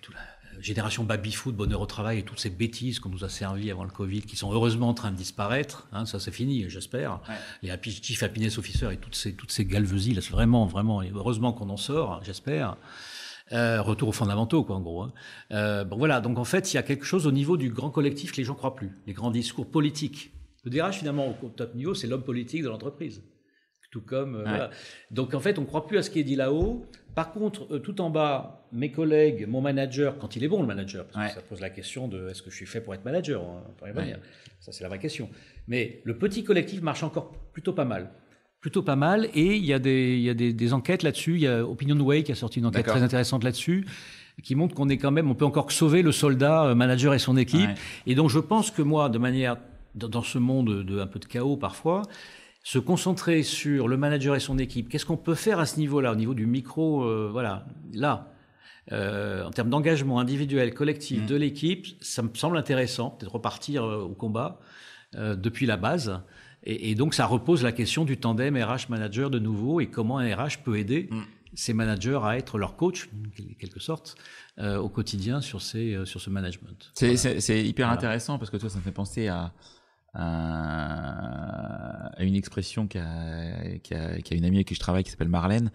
tout génération baby-foot, bonheur au travail et toutes ces bêtises qu'on nous a servies avant le Covid, qui sont heureusement en train de disparaître. Hein, ça, c'est fini, j'espère. Les happy, chief happiness et toutes ces, toutes ces galvesies, là, vraiment, vraiment, heureusement qu'on en sort, j'espère. Euh, retour aux fondamentaux, quoi, en gros. Hein. Euh, bon, voilà, donc en fait, il y a quelque chose au niveau du grand collectif que les gens croient plus, les grands discours politiques. Le DRH, finalement, au top niveau, c'est l'homme politique de l'entreprise tout comme. Euh, donc en fait, on ne croit plus à ce qui est dit là-haut. Par contre, euh, tout en bas, mes collègues, mon manager, quand il est bon le manager, parce que ça pose la question de est-ce que je suis fait pour être manager hein, Ça, c'est la vraie question. Mais le petit collectif marche encore plutôt pas mal. Plutôt pas mal, et il y a des, y a des, enquêtes là-dessus. Il y a Opinion Way qui a sorti une enquête très intéressante là-dessus qui montre qu'on est quand même, on peut encore sauver le soldat, euh, manager et son équipe. Et donc je pense que moi, de manière, dans ce monde de, un peu de chaos parfois, se concentrer sur le manager et son équipe. Qu'est-ce qu'on peut faire à ce niveau-là, au niveau du micro, euh, voilà, là, euh, en termes d'engagement individuel, collectif, mm. de l'équipe, ça me semble intéressant, peut-être repartir euh, au combat depuis la base. Et, donc, ça repose la question du tandem RH-manager de nouveau et comment un RH peut aider ses mm. managers à être leur coach, quelque sorte, au quotidien sur, ces, sur ce management. C'est hyper intéressant parce que toi, ça me fait penser à euh, à, une expression qu'a une amie avec qui je travaille qui s'appelle Marlène,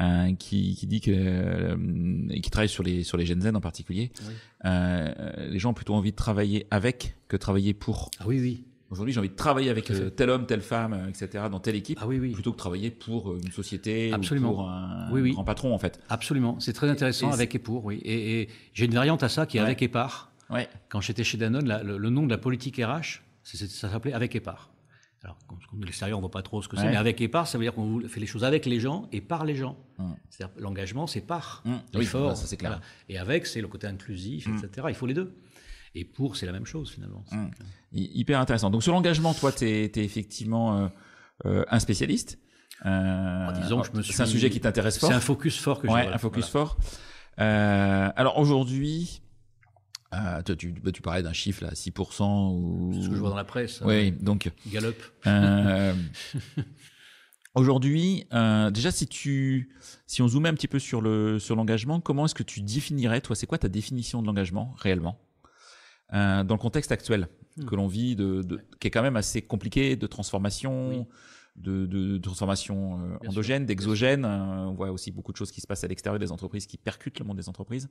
euh, qui, qui, dit que et euh, qui travaille sur les sur les Gen Z en particulier. les gens ont plutôt envie de travailler avec que travailler pour. Ah oui oui. Aujourd'hui, j'ai envie de travailler avec tel homme, telle femme, etc., dans telle équipe, ah oui, plutôt que travailler pour une société Absolument. ou pour un grand patron, en fait. Absolument. C'est très intéressant, avec et pour, oui. Et, j'ai une variante à ça qui est avec et par. Ouais. Quand j'étais chez Danone, le, le, nom de la politique RH, ça s'appelait Avec par ». Alors, de l'extérieur, on ne voit pas trop ce que c'est, mais avec et par, ça veut dire qu'on fait les choses avec les gens et par les gens. Mm. C'est-à-dire l'engagement, c'est par, mm. oui, fort. ça, c'est clair. Et avec, c'est le côté inclusif, mm. etc. Il faut les deux. Et pour, c'est la même chose, finalement. Hyper intéressant. Donc, sur l'engagement, toi, tu es, effectivement euh, euh, un spécialiste. Euh, oh, disons je me C'est un sujet qui t'intéresse fort. C'est un focus fort que j'ai. Oui, un focus fort. alors, aujourd'hui, euh, bah, tu, parlais d'un chiffre à 6% ou... C'est ce que je vois dans la presse. Hein. Oui, donc... Galop. Euh, <laughs> aujourd'hui, euh, déjà, si tu, si on zoomait un petit peu sur le sur l'engagement, comment est-ce que tu définirais, toi, c'est quoi ta définition de l'engagement réellement dans le contexte actuel hmm. que l'on vit, de, qui est quand même assez compliqué de transformation, de, de, transformation euh, endogène, d'exogène. Euh, on voit aussi beaucoup de choses qui se passent à l'extérieur des entreprises, qui percutent le monde des entreprises.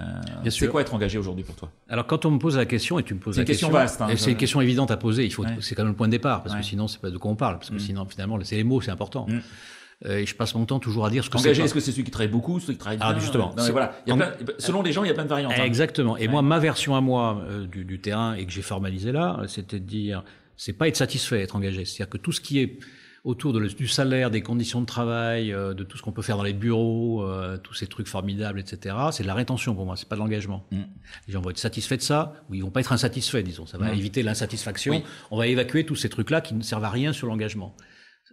Euh, c'est quoi être engagé aujourd'hui pour toi Alors quand on me pose la question, et tu me poses la question, question vaste, hein, c'est une question évidente à poser. Il faut, c'est quand même le point de départ, parce que sinon c'est pas de quoi on parle, parce que mm. sinon finalement c'est les mots, c'est important. Mm. et je passe mon temps toujours à dire ce que Engagé, est-ce que c'est celui qui travaille beaucoup, celui qui travaille ah, justement. voilà. selon les gens, il y a plein de variantes. Hein. Exactement. Et moi, ma version à moi du, du, terrain et que j'ai formalisé là, c'était de dire c'est pas être satisfait, être engagé. C'est-à-dire que tout ce qui est autour de du salaire, des conditions de travail, euh, de tout ce qu'on peut faire dans les bureaux, euh, tous ces trucs formidables, etc. C'est de la rétention pour moi, c'est pas de l'engagement. Mm. Les gens vont être satisfaits de ça, ou ils vont pas être insatisfaits, disons. Ça va mm. éviter l'insatisfaction. On va évacuer tous ces trucs-là qui ne servent à rien sur l'engagement.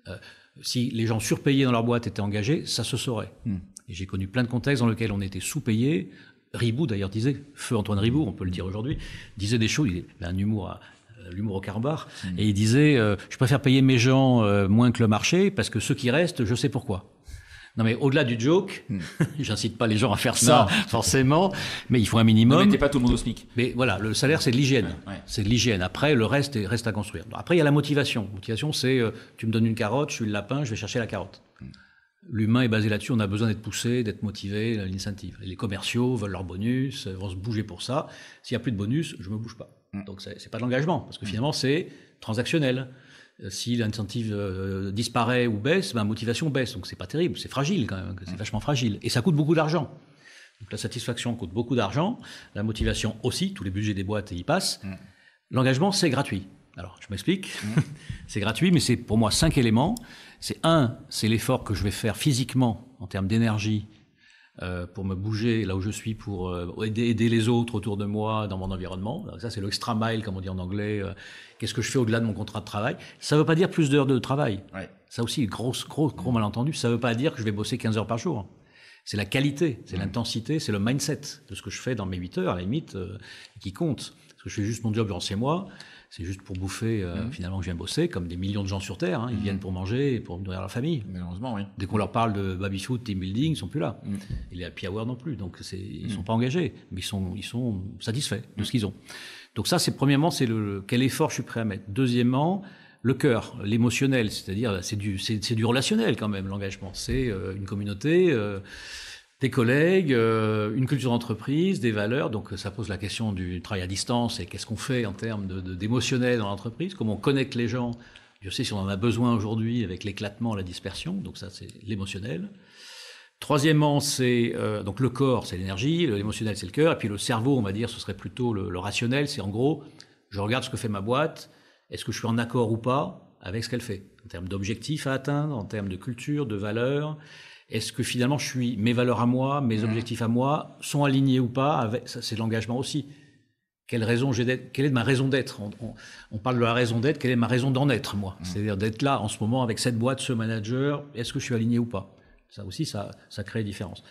Euh, si les gens surpayés dans leur boîte étaient engagés, ça se saurait. Mm. Et j'ai connu plein de contextes dans lesquels on était sous payés Ribou d'ailleurs disait, feu Antoine Ribou, on peut le dire aujourd'hui, disait des choses, il un humour l'humour au carbar, hmm. et il disait euh, Je préfère payer mes gens euh, moins que le marché, parce que ceux qui restent, je sais pourquoi. Non mais au-delà du joke, je hmm. <laughs> j'incite pas les gens à faire ça forcément, mais il faut un minimum. Ne pas tout le monde Mais voilà, le salaire c'est de l'hygiène, c'est de l'hygiène. Après le reste reste à construire. Après il y a la motivation. Motivation c'est euh, tu me donnes une carotte, je suis le lapin, je vais chercher la carotte. Hmm. L'humain est basé là-dessus, on a besoin d'être poussé, d'être motivé, l'incentive. Les commerciaux veulent leur bonus, vont se bouger pour ça. S'il n'y a plus de bonus, je me bouge pas. Mm. Donc c'est pas de l'engagement, parce que mm. finalement c'est transactionnel. Euh, si l'incentive euh, disparaît ou baisse, ma ben, motivation baisse. Donc c'est pas terrible, c'est fragile quand même, c'est mm. vachement fragile. Et ça coûte beaucoup d'argent. Donc la satisfaction coûte beaucoup d'argent, la motivation aussi, tous les budgets des boîtes y passent. L'engagement, c'est gratuit. Alors, je m'explique. <laughs> c'est gratuit, mais c'est pour moi cinq éléments. C'est un, c'est l'effort que je vais faire physiquement en termes d'énergie, euh, pour me bouger là où je suis, pour euh, aider, les autres autour de moi dans mon environnement. ça, c'est l'extra mile, comme on dit en anglais. Euh, qu'est-ce que je fais au-delà de mon contrat de travail Ça ne veut pas dire plus d'heures de travail. Ça aussi, gros, gros, gros malentendu. Ça ne veut pas dire que je vais bosser 15 heures par jour. C'est la qualité, c'est mmh. l'intensité, c'est le mindset de ce que je fais dans mes 8 heures, à la limite, qui compte. Parce que je fais juste mon job durant ces mois. C'est juste pour bouffer, euh, mhm. finalement, que je viens bosser, comme des millions de gens sur Terre. Hein, ils mhm. viennent pour manger et pour nourrir leur famille. Malheureusement, oui. Dès qu'on leur parle de baby-food, team building, ils sont plus là. Mmh. Et les happy hour non plus. Donc, ils mhm. sont pas engagés, mais ils sont, ils sont satisfaits de ce qu'ils ont. Donc ça, c'est premièrement, c'est le, quel effort je suis prêt à mettre. Deuxièmement, le cœur, l'émotionnel, c'est-à-dire c'est du, c'est, du relationnel quand même, l'engagement. C'est euh, une communauté. Euh, des collègues, euh, une culture d'entreprise, des valeurs. Donc euh, ça pose la question du travail à distance et qu'est-ce qu'on fait en termes d'émotionnel de, dans l'entreprise, comment on connecte les gens. Je sais si on en a besoin aujourd'hui avec l'éclatement, la dispersion. Donc ça, c'est l'émotionnel. Troisièmement, c'est euh, donc le corps, c'est l'énergie, l'émotionnel, c'est le cœur, et puis le cerveau, on va dire, ce serait plutôt le, le rationnel. C'est en gros, je regarde ce que fait ma boîte, est-ce que je suis en accord ou pas avec ce qu'elle fait, en termes d'objectifs à atteindre, en termes de culture, de valeurs, est-ce que finalement, je suis mes valeurs à moi, mes mm. objectifs à moi sont alignés ou pas avec, de c'est l'engagement aussi. Quelle raison Quelle est ma raison d'être on, parle de la raison d'être. Quelle est ma raison d'en être moi mm. C'est-à-dire d'être là en ce moment avec cette boîte, ce manager. Est-ce que je suis aligné ou pas Ça aussi, ça, crée une différence.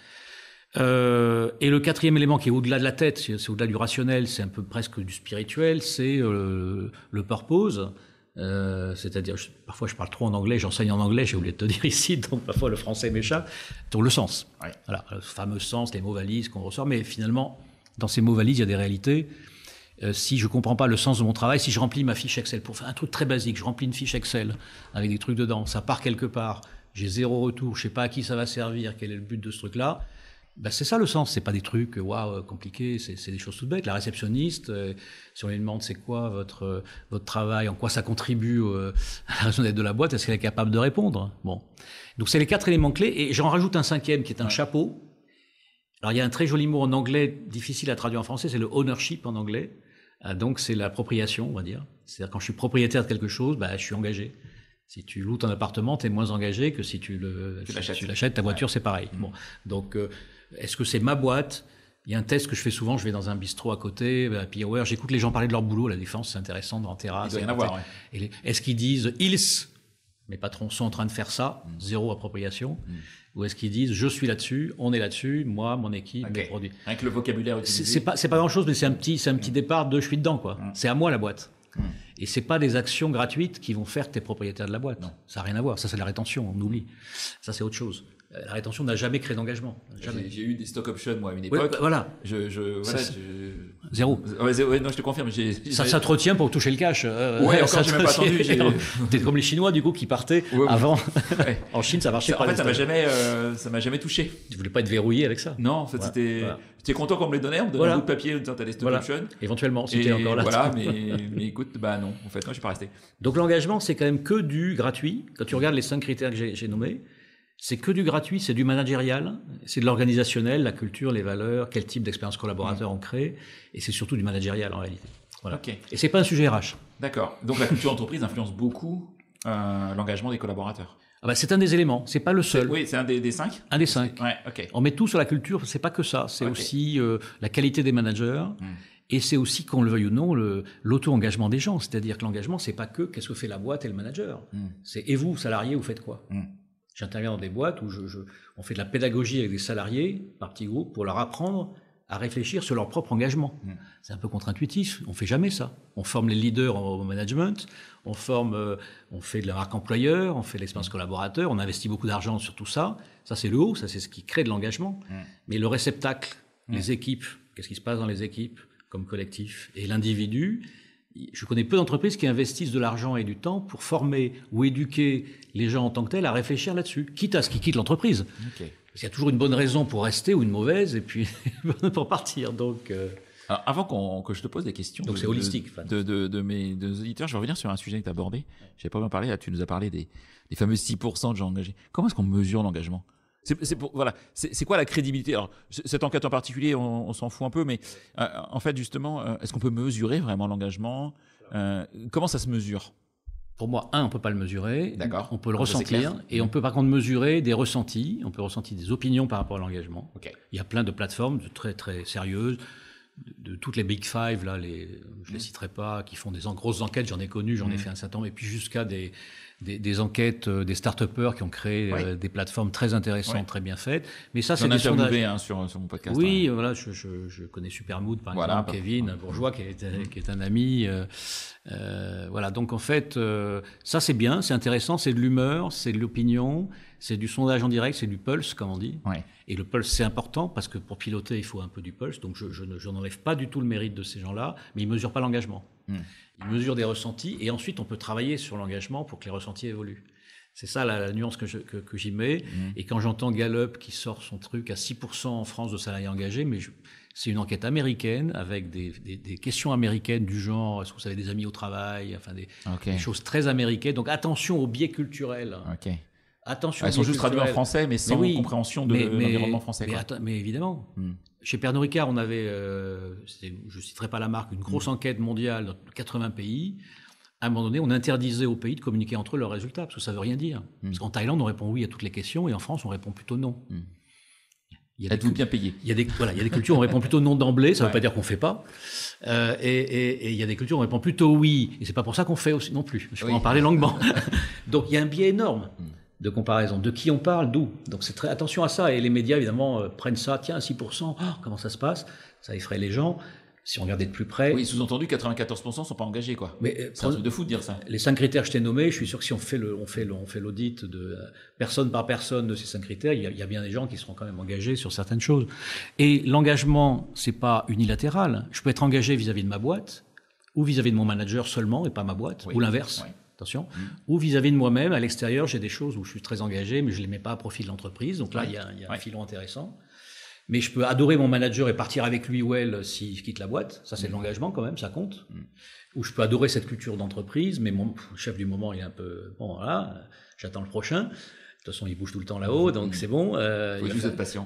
Euh, et le quatrième élément qui est au-delà de la tête, c'est au-delà du rationnel, c'est un peu presque du spirituel, c'est euh, le purpose. Euh, c'est-à-dire, parfois je parle trop en anglais, j'enseigne en anglais, j'ai oublié de te <laughs> dire ici, donc parfois le français m'échappe, donc le sens. Ouais. Voilà, le fameux sens, les mots valises qu'on ressort, mais finalement, dans ces mots valises, il y a des réalités. Euh, si je ne comprends pas le sens de mon travail, si je remplis ma fiche Excel, pour faire un truc très basique, je remplis une fiche Excel avec des trucs dedans, ça part quelque part, j'ai zéro retour, je ne sais pas à qui ça va servir, quel est le but de ce truc-là, ben, c'est ça le sens, c'est pas des trucs waouh compliqués, c'est des choses toutes bêtes. La réceptionniste, euh, si on lui demande c'est quoi votre euh, votre travail, en quoi ça contribue euh, <laughs> à la raison d'être de la boîte, est-ce qu'elle est capable de répondre Bon, donc c'est les quatre éléments clés et j'en rajoute un cinquième qui est un chapeau. Alors il y a un très joli mot en anglais difficile à traduire en français, c'est le ownership en anglais. donc c'est l'appropriation, on va dire. C'est-à-dire quand je suis propriétaire de quelque chose, ben, je suis engagé. Si tu loues un appartement, tu es moins engagé que si tu l'achètes. Si tu ta voiture, c'est pareil. Mmh. Bon. Donc, est-ce que c'est ma boîte il y a un test que je fais souvent, je vais dans un bistrot à côté, à Pierre j'écoute les gens parler de leur boulot, la défense, c'est intéressant, dans n'a terrasse. à voir. Est-ce qu'ils disent, ils, mes patrons sont en train de faire ça, mm. zéro appropriation, mm. ou est-ce qu'ils disent, je suis là-dessus, on est là-dessus, moi, mon équipe, mes produits. Avec le vocabulaire utilisé. C'est pas, c'est pas grand-chose, mais c'est un petit, un petit mm. départ de je suis dedans, quoi. C'est à moi la boîte. Et c'est pas des actions gratuites qui vont faire que tu es propriétaire de la boîte. Non. Ça n'a rien à voir. Ça, c'est la rétention, on oublie. Ça, c'est autre chose la rétention n'a jamais créé d'engagement. Jamais. J'ai eu des stock options, moi, à une époque. voilà. Je, Zéro. non, je te confirme. Ça, ça te retient pour toucher le cash. Euh, ouais, encore, j'ai même pas attendu. <laughs> T'es comme les Chinois, du coup, qui partaient avant. <laughs> en Chine, ça marchait pas. En fait, ça m'a jamais, euh, ça m'a jamais touché. Tu voulais pas être verrouillé avec ça. Non, en fait, c'était. tu content qu'on me les donnait, on me donnait un bout de papier, on me t'as des stock options. Éventuellement, si t'es encore là. Voilà, <laughs> mais, mais, écoute, bah non, en fait, moi, je suis pas resté. Donc l'engagement, c'est quand même que du gratuit. Quand tu regardes les cinq critères que j'ai nommés, c'est que du gratuit, c'est du managérial, c'est de l'organisationnel, la culture, les valeurs, quel type d'expérience collaborateur mm. on crée, et c'est surtout du managérial en réalité. Voilà. Et c'est pas un sujet RH. D'accord. Donc la culture entreprise influence beaucoup euh, l'engagement des collaborateurs. Ah bah, c'est un des éléments, c'est pas le seul. Oui, c'est un des, cinq. Un des cinq. On met tout sur la culture, c'est pas que ça, c'est aussi euh, la qualité des managers. Mm. Et c'est aussi, qu'on le veuille ou non, l'auto-engagement des gens. C'est-à-dire que l'engagement, c'est pas que qu'est-ce que fait la boîte et le manager. Mm. C'est et vous, salarié, vous faites quoi J'interviens dans des boîtes où je, on fait de la pédagogie avec des salariés par petits groupes pour leur apprendre à réfléchir sur leur propre engagement. Mm. C'est un peu contre-intuitif, on fait jamais ça. On forme les leaders au management, on forme, euh, on fait de la marque employeur, on fait de l'expérience mm. collaborateur, on investit beaucoup d'argent sur tout ça. Ça c'est le haut, ça c'est ce qui crée de l'engagement. Mm. Mais le réceptacle, les équipes, qu'est-ce qui se passe dans les équipes comme collectif et l'individu, je connais peu d'entreprises qui investissent de l'argent et du temps pour former ou éduquer les gens en tant que tels à réfléchir là-dessus, quitte à ce qu'ils quittent l'entreprise. Parce y a toujours une bonne raison pour rester ou une mauvaise, et puis <laughs> pour partir. Donc. Euh, avant que je te pose des questions Donc, de, holistique, de, mes auditeurs, je vais revenir sur un sujet que tu as abordé. J'ai pas bien parlé, tu nous as parlé des, des fameux 6% de gens engagés. Comment est-ce qu'on mesure l'engagement c'est voilà. quoi la crédibilité cette enquête en particulier, on, s'en fout un peu, mais euh, en fait justement, euh, est-ce qu'on peut mesurer vraiment l'engagement euh, Comment ça se mesure pour moi, un, on peut pas le mesurer. D'accord. On peut le ressentir. Et on mmh. peut par contre mesurer des ressentis. On peut ressentir des opinions par rapport à l'engagement. Il y a plein de plateformes de très très sérieuses, de, toutes les big five là, les, je les mmh. citerai pas, qui font des grosses enquêtes. J'en ai connu, j'en ai mmh. fait un certain nombre. Et puis jusqu'à des des, enquêtes euh, des start-upers qui ont créé euh, des plateformes très intéressantes, très bien faites. Mais ça, c'est des sondages. Hein, sur, mon podcast. Oui, hein. voilà, je, connais Supermood, par exemple, bah, Kevin, un bourgeois mm-hmm. qui est, un ami. Euh, voilà, donc en fait, ça c'est bien, c'est intéressant, c'est de l'humeur, c'est de l'opinion, c'est du sondage en direct, c'est du pulse, comme on dit. Et le pulse, c'est important parce que pour piloter, il faut un peu du pulse. Donc je, n'enlève pas du tout le mérite de ces gens-là, mais ils ne mesurent pas l'engagement. Mm. Il mesure des ressentis et ensuite on peut travailler sur l'engagement pour que les ressentis évoluent. C'est ça la, nuance que, j'y que, mets. Mmh. Et quand j'entends Gallup qui sort son truc à 6% en France de salariés engagés, mais c'est une enquête américaine avec des, questions américaines du genre est-ce que vous avez des amis au travail, enfin des, choses très américaines. Donc attention aux biais culturels attention. elles sont juste traduites en français, mais sans compréhension de l'environnement français. Mais, évidemment. Hmm. Chez Pernod Ricard, on avait, euh, je ne citerai pas la marque, une grosse hmm. enquête mondiale dans 80 pays. À un moment donné, on interdisait aux pays de communiquer entre eux leurs résultats, parce que ça ne veut rien dire. Hmm. Parce qu'en Thaïlande, on répond oui à toutes les questions, et en France, on répond plutôt non. Êtes-vous bien payé Il y a des voilà, il y a des cultures on répond plutôt non d'emblée, ça ne veut pas dire qu'on ne fait pas. Euh, et, il y a des cultures où on répond plutôt oui, et c'est pas pour ça qu'on fait aussi non plus. Je oui. pourrais en parler longuement. <laughs> Donc il y a un biais énorme de comparaison. De qui on parle, d'où. Donc c'est très attention à ça. Et les médias, évidemment, euh, prennent ça. Tiens, 6%, comment ça se passe Ça effraie les gens. Si on regardait de plus près. Oui, sous-entendu, 94% ne sont pas engagés, quoi. Mais euh, c'est un truc de fou de dire ça. Les cinq critères que je t'ai nommés, je suis sûr que si on fait le, on fait on fait l'audit de euh, personne par personne de ces cinq critères, il y, a, bien des gens qui seront quand même engagés sur certaines choses. Et l'engagement, c'est pas unilatéral. Je peux être engagé vis-à-vis de ma boîte ou vis-à-vis de mon manager seulement et pas ma boîte, ou l'inverse. Mm. ou vis-à-vis de moi-même, à l'extérieur, j'ai des choses où je suis très engagé, mais je ne les mets pas à profit de l'entreprise. Donc là, il y a, un filon intéressant. Mais je peux adorer mon manager et partir avec lui ou elle s'il quitte la boîte. Ça, c'est de mm. l'engagement quand même, ça compte. Mm. Ou je peux adorer cette culture d'entreprise, mais mon chef du moment, il est un peu... Bon, voilà, j'attends le prochain. De toute façon, il bouge tout le temps là-haut, donc c'est bon. Euh,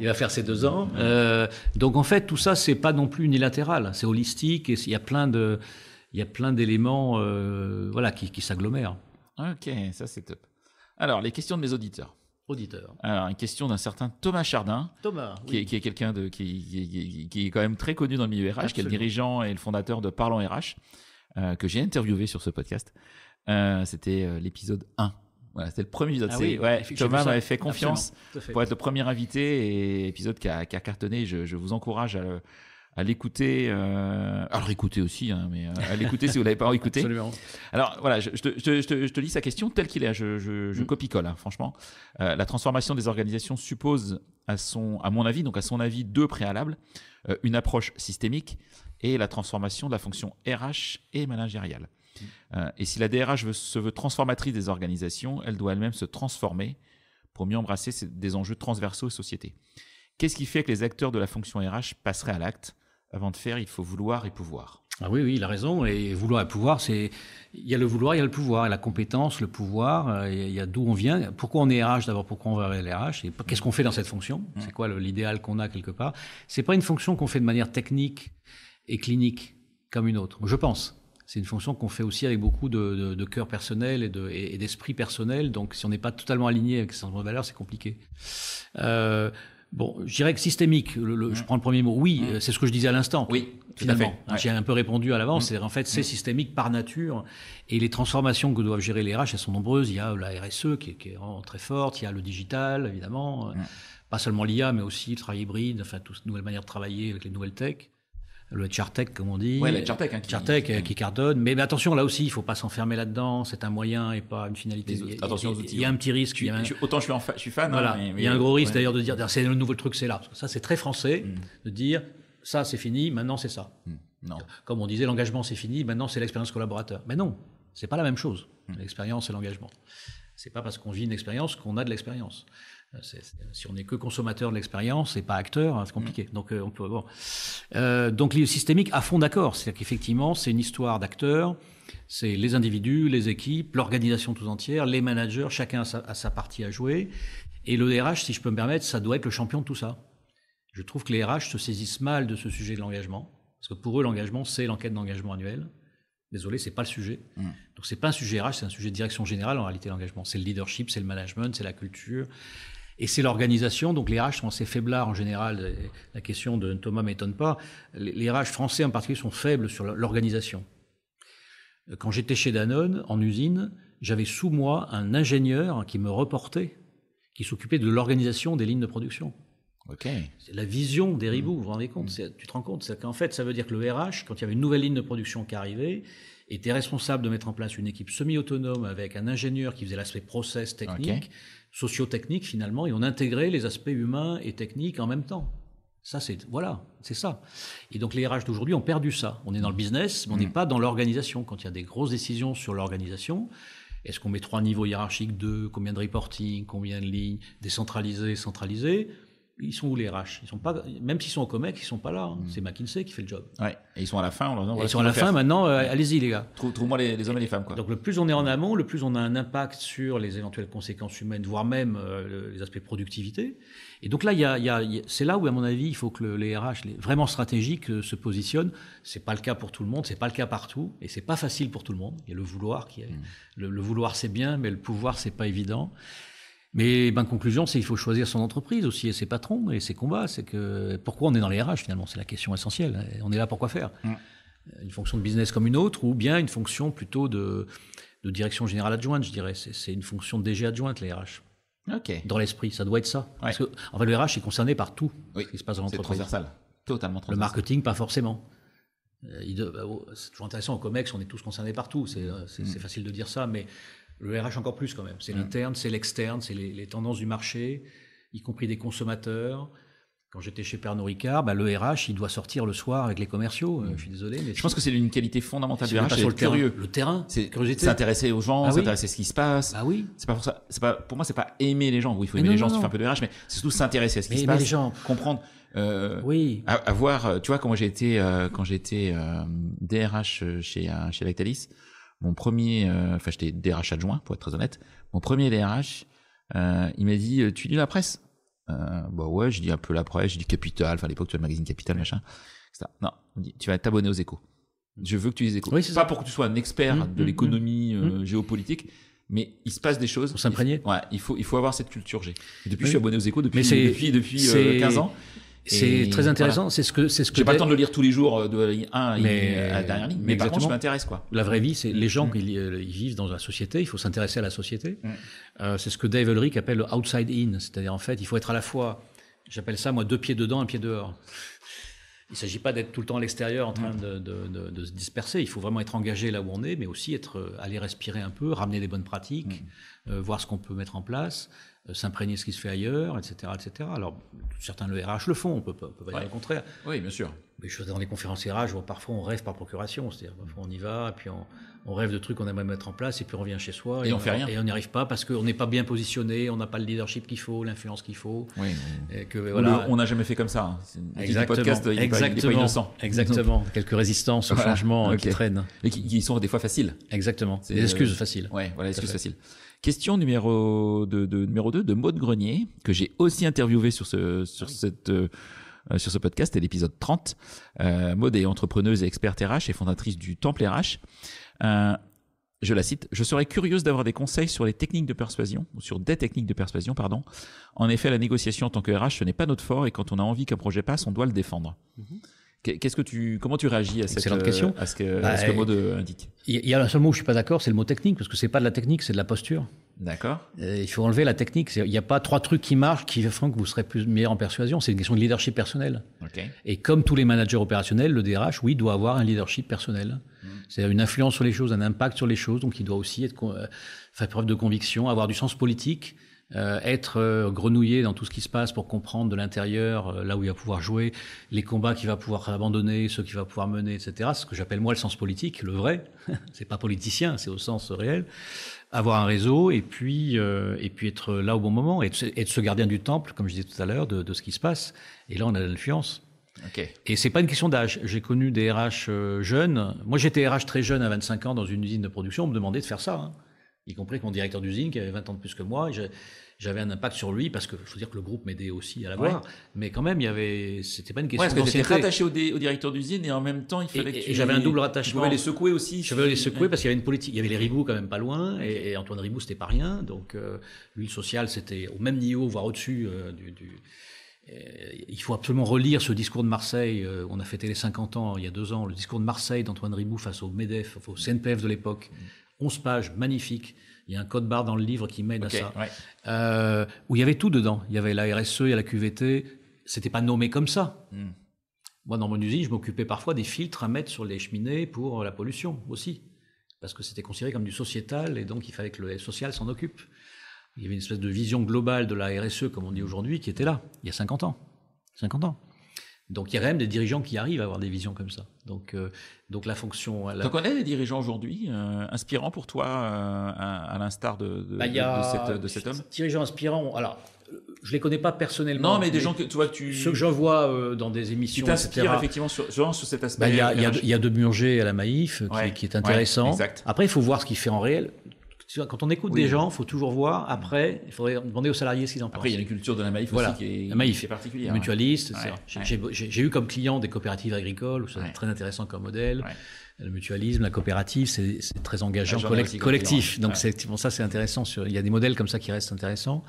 il, va faire, ses deux ans. Euh, donc en fait, tout ça, c'est pas non plus unilatéral, c'est holistique et il y a plein de il y a plein d'éléments euh, voilà, qui, s'agglomèrent. Ok, ça c'est top. Alors, les questions de mes auditeurs. Auditeurs. Alors, une question d'un certain Thomas Chardin. Thomas. Qui est, quelqu'un de, qui, est quand même très connu dans le milieu RH, qui est le dirigeant et le fondateur de Parlons RH, euh, que j'ai interviewé sur ce podcast. Euh, c'était l'épisode 1. Voilà, c'était le premier épisode. Ah Thomas m'avait fait confiance pour être le premier invité et épisode qui a, cartonné. Je, je, vous encourage à le, à l'écouter, euh... à aussi, hein, mais euh, à l'écouter si vous l'avez pas écouté. Absolument. Alors voilà, je, te, lis sa question telle qu'il est, hein, je, mm. copie-colle, hein, franchement. Euh, la transformation des organisations suppose, à, son, à mon avis, donc à son avis, deux préalables, euh, une approche systémique et la transformation de la fonction RH et managériale. Mm. et si la DRH se veut transformatrice des organisations, elle doit elle-même se transformer pour mieux embrasser des enjeux transversaux et sociétés. Qu'est-ce qui fait que les acteurs de la fonction RH passeraient à l'acte avant de faire, il faut vouloir et pouvoir. Ah oui, oui, il a raison. Et vouloir et pouvoir, c'est il y a le vouloir, il y a le pouvoir, la compétence, le pouvoir. Euh, il y a d'où on vient. Pourquoi on est RH d'abord Pourquoi on va vers les RH Et qu'est-ce qu'on fait dans cette fonction mm. C'est quoi l'idéal qu'on a quelque part C'est pas une fonction qu'on fait de manière technique et clinique comme une autre. Je pense. C'est une fonction qu'on fait aussi avec beaucoup de, cœur personnel et, d'esprit personnel. Donc, si on n'est pas totalement aligné avec ces de valeurs, c'est compliqué. Euh, Bon, je dirais que systémique, je mmh. prends le premier mot, oui, mmh. euh, c'est ce que je disais à l'instant. Oui, finalement. Hein, j'ai un peu répondu à l'avance. Mmh. En fait, c'est systémique par nature. Et les transformations que doivent gérer les RH, elles sont nombreuses. Il y a la RSE qui est, très forte, il y a le digital, évidemment, pas seulement l'IA, mais aussi le travail hybride, enfin, toute nouvelles manières de travailler avec les nouvelles techs le Chartec, comme on dit. Oui, le Chartec. Hein, qui, qui, qui, cartonne. Mais, attention, là aussi, il ne faut pas s'enfermer là-dedans. C'est un moyen et pas une finalité. attention Il y a un petit risque. autant je suis, fan. Hein, il y a un gros risque d'ailleurs de dire c'est le nouveau truc, c'est là. ça, c'est très français mm. de dire ça, c'est fini, maintenant, c'est ça. Mm. Non. Comme on disait, l'engagement, c'est fini, maintenant, c'est l'expérience collaborateur. Mais non, ce n'est pas la même chose, mm. l'expérience et l'engagement. Ce n'est pas parce qu'on vit une expérience qu'on a de l'expérience si on n'est que consommateur de l'expérience et pas acteur, hein, c'est compliqué. Mm. Donc, euh, on peut, euh, donc, systémique, à fond d'accord. C'est-à-dire qu'effectivement, c'est une histoire d'acteurs. C'est les individus, les équipes, l'organisation tout entière, les managers, chacun a sa, partie à jouer. Et le RH, si je peux me permettre, ça doit être le champion de tout ça. Je trouve que les RH se saisissent mal de ce sujet de l'engagement. Parce que pour eux, l'engagement, c'est l'enquête d'engagement annuelle. Désolé, c'est pas le sujet. Mm. Donc c'est pas un sujet RH, c'est un sujet de direction générale en réalité l'engagement. C'est le leadership, c'est le management, c'est la culture, et c'est l'organisation, donc les RH sont assez faiblards en général, la question de Thomas m'étonne pas, les RH français en particulier sont faibles sur l'organisation. Quand j'étais chez Danone, en usine, j'avais sous moi un ingénieur qui me reportait, qui s'occupait de l'organisation des lignes de production. Ok. C'est la vision des riboux, mmh. vous vous rendez compte mmh. Tu te rends compte qu'en fait, ça veut dire que le RH, quand il y avait une nouvelle ligne de production qui arrivait, était responsable de mettre en place une équipe semi-autonome avec un ingénieur qui faisait l'aspect process technique, socio finalement, et on intégrait les aspects humains et techniques en même temps. Ça, c'est voilà, c'est ça. Et donc les RH d'aujourd'hui ont perdu ça. On est dans le business, mais on n'est mm. pas dans l'organisation. Quand il y a des grosses décisions sur l'organisation, est-ce qu'on met trois niveaux hiérarchiques, deux, combien de reporting, combien de lignes, décentralisé, centralisé ils sont où les RH Ils sont pas, même s'ils sont au COMEX, ils sont pas là. Hein. Hmm. C'est McKinsey qui fait le job. Ouais. Et ils sont à la fin. On ils sont à la fin. Maintenant, euh, allez-y les gars. Trouve-moi les, hommes et les femmes. Quoi. Donc le plus on est en amont, le plus on a un impact sur les éventuelles conséquences humaines, voire même euh, les aspects productivité. Et donc là, il y a, y a c'est là où à mon avis, il faut que les RH les, vraiment stratégiques euh, se positionnent. C'est pas le cas pour tout le monde, c'est pas le cas partout, et c'est pas facile pour tout le monde. Il y a le vouloir qui est, hmm. le, le, vouloir c'est bien, mais le pouvoir c'est pas évident. Mais conclusion, c'est qu'il faut choisir son entreprise aussi et ses patrons et ses combats. C'est que pourquoi on est dans les RH finalement C'est la question essentielle. On est là pour quoi faire mm. euh, Une fonction de business comme une autre ou bien une fonction plutôt de, de direction générale adjointe, je dirais. C'est une fonction de DG adjointe, les RH. Ok. Dans l'esprit, ça doit être ça. Parce que, en fait, le RH est concerné par tout ce qui se passe dans l'entreprise. transversal. Totalement transversal. Le marketing, pas forcément. Euh, bah, oh, c'est toujours intéressant, au COMEX, on est tous concernés par tout. C'est euh, mm. facile de dire ça, mais le RH encore plus quand même. C'est l'interne, c'est l'externe, c'est les, tendances du marché, y compris des consommateurs. Quand j'étais chez Pernod Ricard, bah, le RH, il doit sortir le soir avec les commerciaux. Euh, je suis désolé, mais je pense que c'est une qualité fondamentale du RH. c'est le curieux, le terrain, c'est s'intéresser aux gens, ah s'intéresser à ce qui se passe. Ah oui. C'est pas pour ça. C'est pas pour moi, c'est pas aimer les gens. Oui, il faut aimer les gens si tu fais un peu de RH, mais c'est surtout s'intéresser à ce qui se passe, les gens. comprendre. Euh, oui. Avoir, euh, tu vois, quand j'ai été, euh, quand j'étais euh, DRH chez chez Lactalis, mon premier, euh, enfin j'étais DRH adjoint pour être très honnête, mon premier DRH, euh, il m'a dit euh, tu lis la presse euh, bah ouais, je dit un peu la presse, j'ai dit Capital, enfin à l'époque tu as le magazine Capital, machin. Etc. Non, tu vas t'abonner aux échos. Je veux que tu les échos. pas pour que tu sois un expert mmh, de mmh, l'économie mmh. géopolitique, mais il se passe des choses. Pour s'imprégner. Ouais, il faut, il faut avoir cette culture G. Depuis, je suis abonné aux échos depuis, depuis, depuis 15 ans. C'est très intéressant. C'est ce que c'est ce J'ai pas le temps de le lire tous les jours euh, de 1 euh, à la dernière ligne. Mais, par contre, je m'intéresse quoi. La vraie vie, c'est les gens mm. qui euh, vivent dans la société. Il faut s'intéresser à la société. Mm. c'est ce que Dave Ulrich appelle le outside in, c'est-à-dire en fait, il faut être à la fois, j'appelle ça moi, deux pieds dedans, un pied dehors. Il ne s'agit pas d'être tout le temps à l'extérieur en train mm. de, se disperser. Il faut vraiment être engagé là où on est, mais aussi être, aller respirer un peu, ramener des bonnes pratiques, voir ce qu'on peut mettre en place. Euh, s'imprégner ce qui se fait ailleurs, etc., etc. Alors, certains le RH le font, on peut pas, peut le contraire. Oui, bien sûr. Mais je, dans les conférences RH, parfois on rêve par procuration, c'est-à-dire parfois on y va, puis on, rêve de trucs qu'on aimerait mettre en place, et puis on revient chez soi et, on, et on n'y arrive pas parce qu'on n'est pas bien positionné, on n'a pas le leadership qu'il faut, l'influence qu'il faut. Oui. que ben, voilà, on n'a jamais fait comme ça. Hein. Exactement. il exactement. Pas, exactement. <laughs> Quelques résistances au changement qui traînent et qui, sont des fois faciles. Exactement. Des euh, excuses faciles. Oui, voilà, excuses faciles. Question numéro 2 de, numéro Maude Grenier, que j'ai aussi interviewé sur ce, sur ah euh, euh, sur ce podcast, et l'épisode 30. Euh, Maude est entrepreneuse et experte RH et fondatrice du Temple RH. je la cite, je serais curieuse d'avoir des conseils sur les techniques de persuasion, ou sur des techniques de persuasion, pardon. En effet, la négociation en tant que RH, ce n'est pas notre fort, et quand on a envie qu'un projet passe, on doit le défendre. Mmh Qu'est-ce que tu, comment tu réagis à cette question euh, ce que, bah, indique Il y a un seul mot où je suis pas d'accord, c'est le mot technique, parce que c'est pas de la technique, c'est de la posture. D'accord. Euh, il faut enlever la technique. Il n'y a pas trois trucs qui marchent qui feront que vous serez plus meilleur en persuasion. C'est une question de leadership personnel. Et comme tous les managers opérationnels, le DRH, oui, doit avoir un leadership personnel. Hmm. C'est-à-dire une influence sur les choses, un impact sur les choses. Donc, il doit aussi être, euh, faire preuve de conviction, avoir du sens politique euh, être euh, grenouillé dans tout ce qui se passe pour comprendre de l'intérieur euh, là où il va pouvoir jouer, les combats qu'il va pouvoir abandonner, ceux qu'il va pouvoir mener, etc. Ce que j'appelle moi le sens politique, le vrai. <laughs> c'est pas politicien, c'est au sens réel. Avoir un réseau et puis et puis être là au bon moment, être, être ce gardien du temple, comme je disais tout à l'heure, de, ce qui se passe. Et là, on a l'influence. Okay. Et c'est pas une question d'âge. J'ai connu des RH jeunes. Moi, j'étais RH très jeune à 25 ans dans une usine de production. On me demandait de faire ça. Hein y compris que mon directeur d'usine, qui avait 20 ans de plus que moi, j'avais un impact sur lui parce que je dire que le groupe m'aidait aussi à l'avoir, mais quand même, il y avait, c'était pas une question. Ouais, parce que rattaché au, directeur d'usine et en même temps, il fallait que. Et j'avais un double rattachement. Tu les secouer aussi. Je veux les secouer parce qu'il y avait une politique. Il y avait les Riboux quand même pas loin et, Antoine Riboux, c'était pas rien. Donc, euh, l'huile sociale, c'était au même niveau, voire au-dessus euh, du, euh, il faut absolument relire ce discours de Marseille. On a fêté les 50 ans il y a deux ans, le discours de Marseille d'Antoine Ribou face au MEDEF, au CNPF de l'époque, mm. 11 pages, magnifique. Il y a un code barre dans le livre qui m'aide à ça. Euh, où il y avait tout dedans. Il y avait la RSE, il y a la QVT. C'était pas nommé comme ça. Hmm. Moi, dans mon usine, je m'occupais parfois des filtres à mettre sur les cheminées pour la pollution aussi. Parce que c'était considéré comme du sociétal et donc il fallait que le social s'en occupe. Il y avait une espèce de vision globale de la RSE, comme on dit aujourd'hui, qui était là, il y a 50 ans. 50 ans. Donc il y a quand même des dirigeants qui arrivent à avoir des visions comme ça. Donc, euh, donc la fonction. Euh, la... Tu connais des dirigeants aujourd'hui euh, inspirants pour toi, à, l'instar de, de, bah, de, cet homme Dirigeants inspirants, alors. Je les connais pas personnellement. Non, mais, des gens que toi tu. Ce que je vois dans des émissions. Tu t'inspires effectivement sur, sur cet bah, aspect. Il bah, y, il y, a de Murger à la Maïf, qui, est intéressant. Après, il faut voir ce qu'il fait en réel. Quand on écoute des gens, faut toujours voir. Après, il faudrait demander aux salariés ce qu'ils en pensent. Après, il y a la culture de la maïf aussi qui est, la maïf, c'est Mutualiste, J'ai eu comme client des coopératives agricoles, où c'est très intéressant comme modèle. Le mutualisme, la coopérative, c'est très engageant, collect, collectif. Donc c'est bon, ça, c'est intéressant. Sur, il y a des modèles comme ça qui restent intéressants.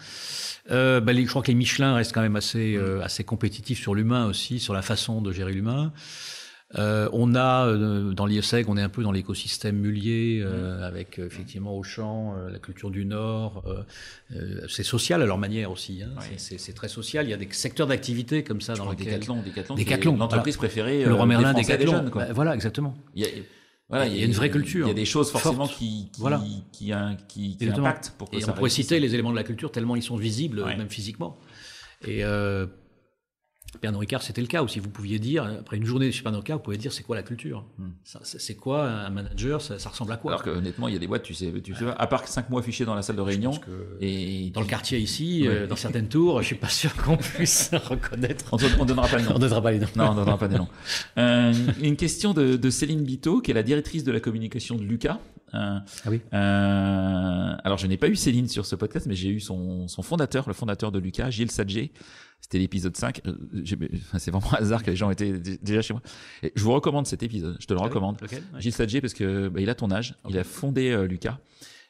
Euh, bah, je crois que les Michelin restent quand même assez, mm. euh, assez compétitifs sur l'humain aussi, sur la façon de gérer l'humain. Euh, on a euh, dans l'IESEG, on est un peu dans l'écosystème mulier euh, avec effectivement Auchan, la culture du Nord. c'est social à leur manière aussi. Hein. C'est très social. Il y a des secteurs d'activité comme ça dans les Décathlon, des l'entreprise préférée. Le Merlin, des bah, voilà, exactement. Il y a, une vraie culture. Il y a des choses forcément qui, voilà. qui, qui, impactent pour on pourrait citer les éléments de la culture tellement ils sont visibles, même physiquement. Et Pernod Ricard, c'était le cas si Vous pouviez dire, après une journée chez Pernod Ricard, vous pouviez dire c'est quoi la culture hmm. C'est quoi un manager ça, ressemble à quoi Alors que, honnêtement, il y a des boîtes, tu sais, tu sais à part 5 mois fichés dans la salle de réunion. et dans le quartier ici, euh, dans certaines tours, je suis pas sûr qu'on puisse <laughs> reconnaître. On ne donnera pas les noms. on donnera pas Non, on donnera pas les noms. Euh, une question de, Céline Biteau, qui est la directrice de la communication de Lucas. Euh, ah oui. alors, je n'ai pas eu Céline sur ce podcast, mais j'ai eu son, fondateur, le fondateur de Lucas, Gilles Saget c'était l'épisode 5. Euh, c'est vraiment hasard que les gens étaient déjà chez moi. je vous recommande cet épisode. Je te le recommande. Gilles parce que bah, il a ton âge. Il a fondé euh, Lucas.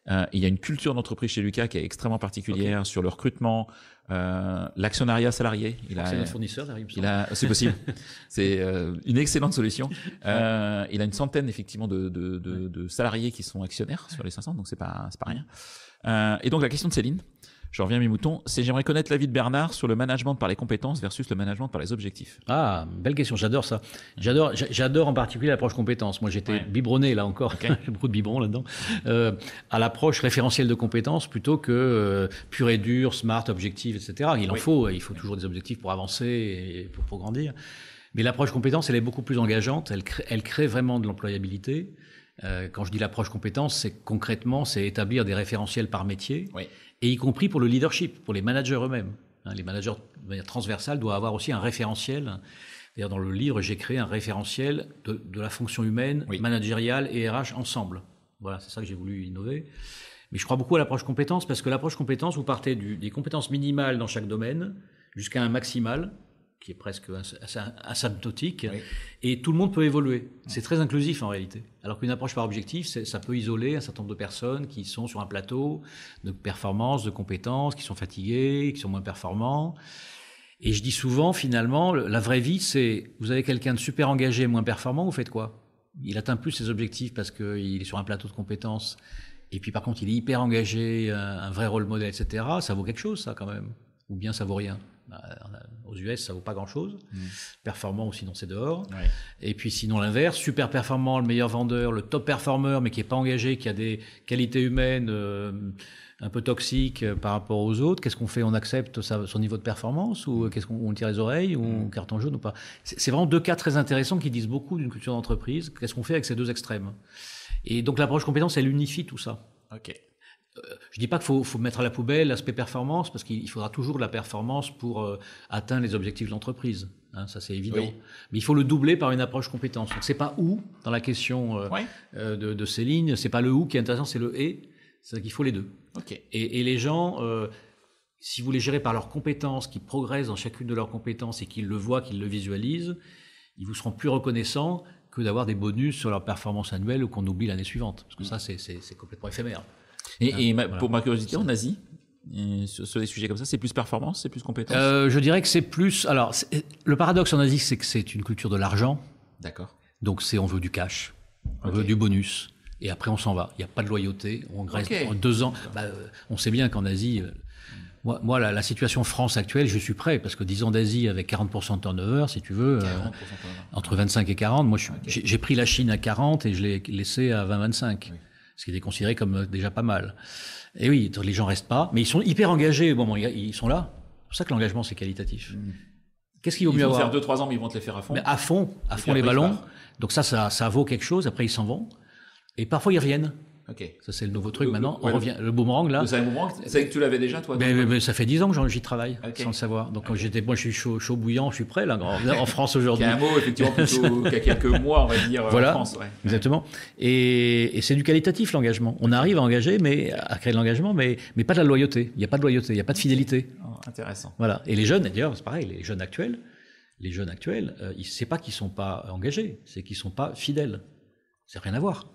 Euh, il y a une culture d'entreprise chez Lucas qui est extrêmement particulière sur le recrutement, l'actionnariat salarié. Il a, fournisseur, il c'est possible. <laughs> c'est une excellente solution. il a une centaine effectivement de, salariés qui sont actionnaires sur les 500, donc c'est pas c'est pas rien. et donc la question de Céline, je reviens mes moutons, c'est j'aimerais connaître l'avis de Bernard sur le management par les compétences versus le management par les objectifs. Ah, belle question, j'adore ça. J'adore, j'adore en particulier l'approche compétences. Moi, j'étais bibronné biberonné là encore, okay. <laughs> beaucoup de biberon là-dedans, euh, à l'approche référentielle de compétences plutôt que euh, pur et dur, smart, objectif, etc. Il en faut, il faut toujours des objectifs pour avancer et pour, grandir. Mais l'approche compétence, elle est beaucoup plus engageante, elle crée vraiment de l'employabilité. Euh, quand je dis l'approche compétence, c'est concrètement, c'est établir des référentiels par métier, et y compris pour le leadership, pour les managers eux-mêmes. Hein. les managers, de manière transversale, doivent avoir aussi un référentiel. D'ailleurs, dans le livre, j'ai créé un référentiel de, la fonction humaine, managériale et RH ensemble. Voilà, c'est ça que j'ai voulu innover. Mais je crois beaucoup à l'approche compétence, parce que l'approche compétence, vous partez des compétences minimales dans chaque domaine jusqu'à un maximal, qui est presque asymptotique, et tout le monde peut évoluer. Mm. C'est très inclusif en réalité. Alors qu'une approche par objectif, ça peut isoler un certain nombre de personnes qui sont sur un plateau de performance, de compétences, qui sont fatiguées, qui sont moins performants. Et je dis souvent, finalement, la vraie vie, c'est vous avez quelqu'un de super engagé, moins performant, vous faites quoi Il atteint plus ses objectifs parce qu'il est sur un plateau de compétences. Et puis par contre, il est hyper engagé, un vrai rôle modèle, etc. Ça vaut quelque chose, ça, quand même. Ou bien ça vaut rien. Aux US, ça vaut pas grand-chose. Mm. Performant ou sinon c'est dehors. Et puis sinon l'inverse, super performant, le meilleur vendeur, le top performer, mais qui est pas engagé, qui a des qualités humaines euh, un peu toxiques euh, par rapport aux autres. Qu'est-ce qu'on fait On accepte son niveau de performance ou mm. qu'est-ce qu'on tire les oreilles ou mm. on carton jaune ou pas C'est vraiment deux cas très intéressants qui disent beaucoup d'une culture d'entreprise. Qu'est-ce qu'on fait avec ces deux extrêmes Et donc l'approche compétence, elle unifie tout ça. Ok. Euh, je ne dis pas qu'il faut, mettre à la poubelle l'aspect performance, parce qu'il faudra toujours de la performance pour euh, atteindre les objectifs de l'entreprise. Hein, ça, c'est évident. Mais il faut le doubler par une approche compétence. Donc, n'est pas où dans la question euh, de de, de, Céline, c'est pas le où qui est intéressant, c'est le et. C'est qu'il faut les deux. Et, les gens, si vous les gérez par leurs compétences, qui progressent dans chacune de leurs compétences et qu'ils le voient, qu'ils le visualisent, ils vous seront plus reconnaissants que d'avoir des bonus sur leur performance annuelle ou qu'on oublie l'année suivante. Parce que mm. ça, c'est complètement éphémère. Et, ah, pour ma curiosité, en Asie, euh, sur, des sujets comme ça, c'est plus performance, c'est plus compétence euh, Je dirais que c'est plus. Alors, le paradoxe en Asie, c'est que c'est une culture de l'argent. D'accord. Donc, c'est on veut du cash, on veut du bonus, et après on s'en va. Il n'y a pas de loyauté. On reste en deux ans. Bah, euh, on sait bien qu'en Asie. Moi, la, situation France actuelle, je suis prêt, parce que 10 ans d'Asie avec 40% de turnover, si tu veux, entre 25 et 40, moi j'ai pris la Chine à 40 et je l'ai laissé à 20-25 ce qui était considéré comme euh, déjà pas mal. Et oui, les gens restent pas, mais ils sont hyper engagés. Bon, bon ils sont là. C'est pour ça que l'engagement, c'est qualitatif. Mmh. Qu'est-ce qu'il vaut ils vont faire deux, trois ans, mais ils vont te les faire à fond. Mais à fond, à fond les ballons. Donc ça, ça, ça vaut quelque chose. Après, ils s'en vont. Et parfois, ils reviennent. Ok. Ça, c'est le nouveau truc maintenant. on revient. Le boomerang, là. Le boomerang, c'est que tu l'avais déjà, toi mais, ben, ben, Ça fait 10 ans que j'y travaille, sans le savoir. Donc, j'étais, moi, je suis chaud, chaud, bouillant, je suis prêt, là, <laughs> en, France aujourd'hui. Il y a un mot, effectivement, plutôt <laughs> qu'à quelques mois, on va dire, euh, voilà, en France. Ouais. Exactement. Et, c'est du qualitatif, l'engagement. On arrive à engager, mais à créer de l'engagement, mais, mais pas de la loyauté. Il n'y a pas de loyauté, il n'y a pas de fidélité. Oh, intéressant. Voilà. Et les jeunes, d'ailleurs, c'est pareil, les jeunes actuels, les jeunes actuels, euh, c'est pas qu'ils sont pas engagés, c'est qu'ils sont pas fidèles. C'est rien à voir.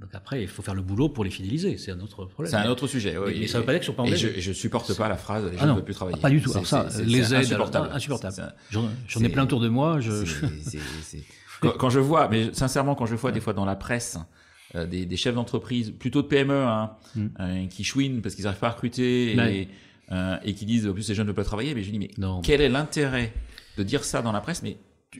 Donc après, il faut faire le boulot pour les fidéliser, c'est un autre problème. C'est un autre sujet. Oui. Mais, ça ne veut pas dire que sont pas Et je, je supporte pas la phrase les jeunes ah ne peuvent plus travailler. Ah, pas du tout. Alors ça, les aides, insupportable. insupportable. J'en ai plein autour de moi. Je... <laughs> Quand, je vois, mais sincèrement, quand je vois des fois dans la presse. Euh, des, des, chefs d'entreprise, plutôt de PME, hein, mm. euh, qui chouinent parce qu'ils n'arrivent pas à recruter et, euh, et qui disent, en plus, ces jeunes ne peuvent pas travailler. Mais je dis, mais non, quel est l'intérêt de dire ça dans la presse Mais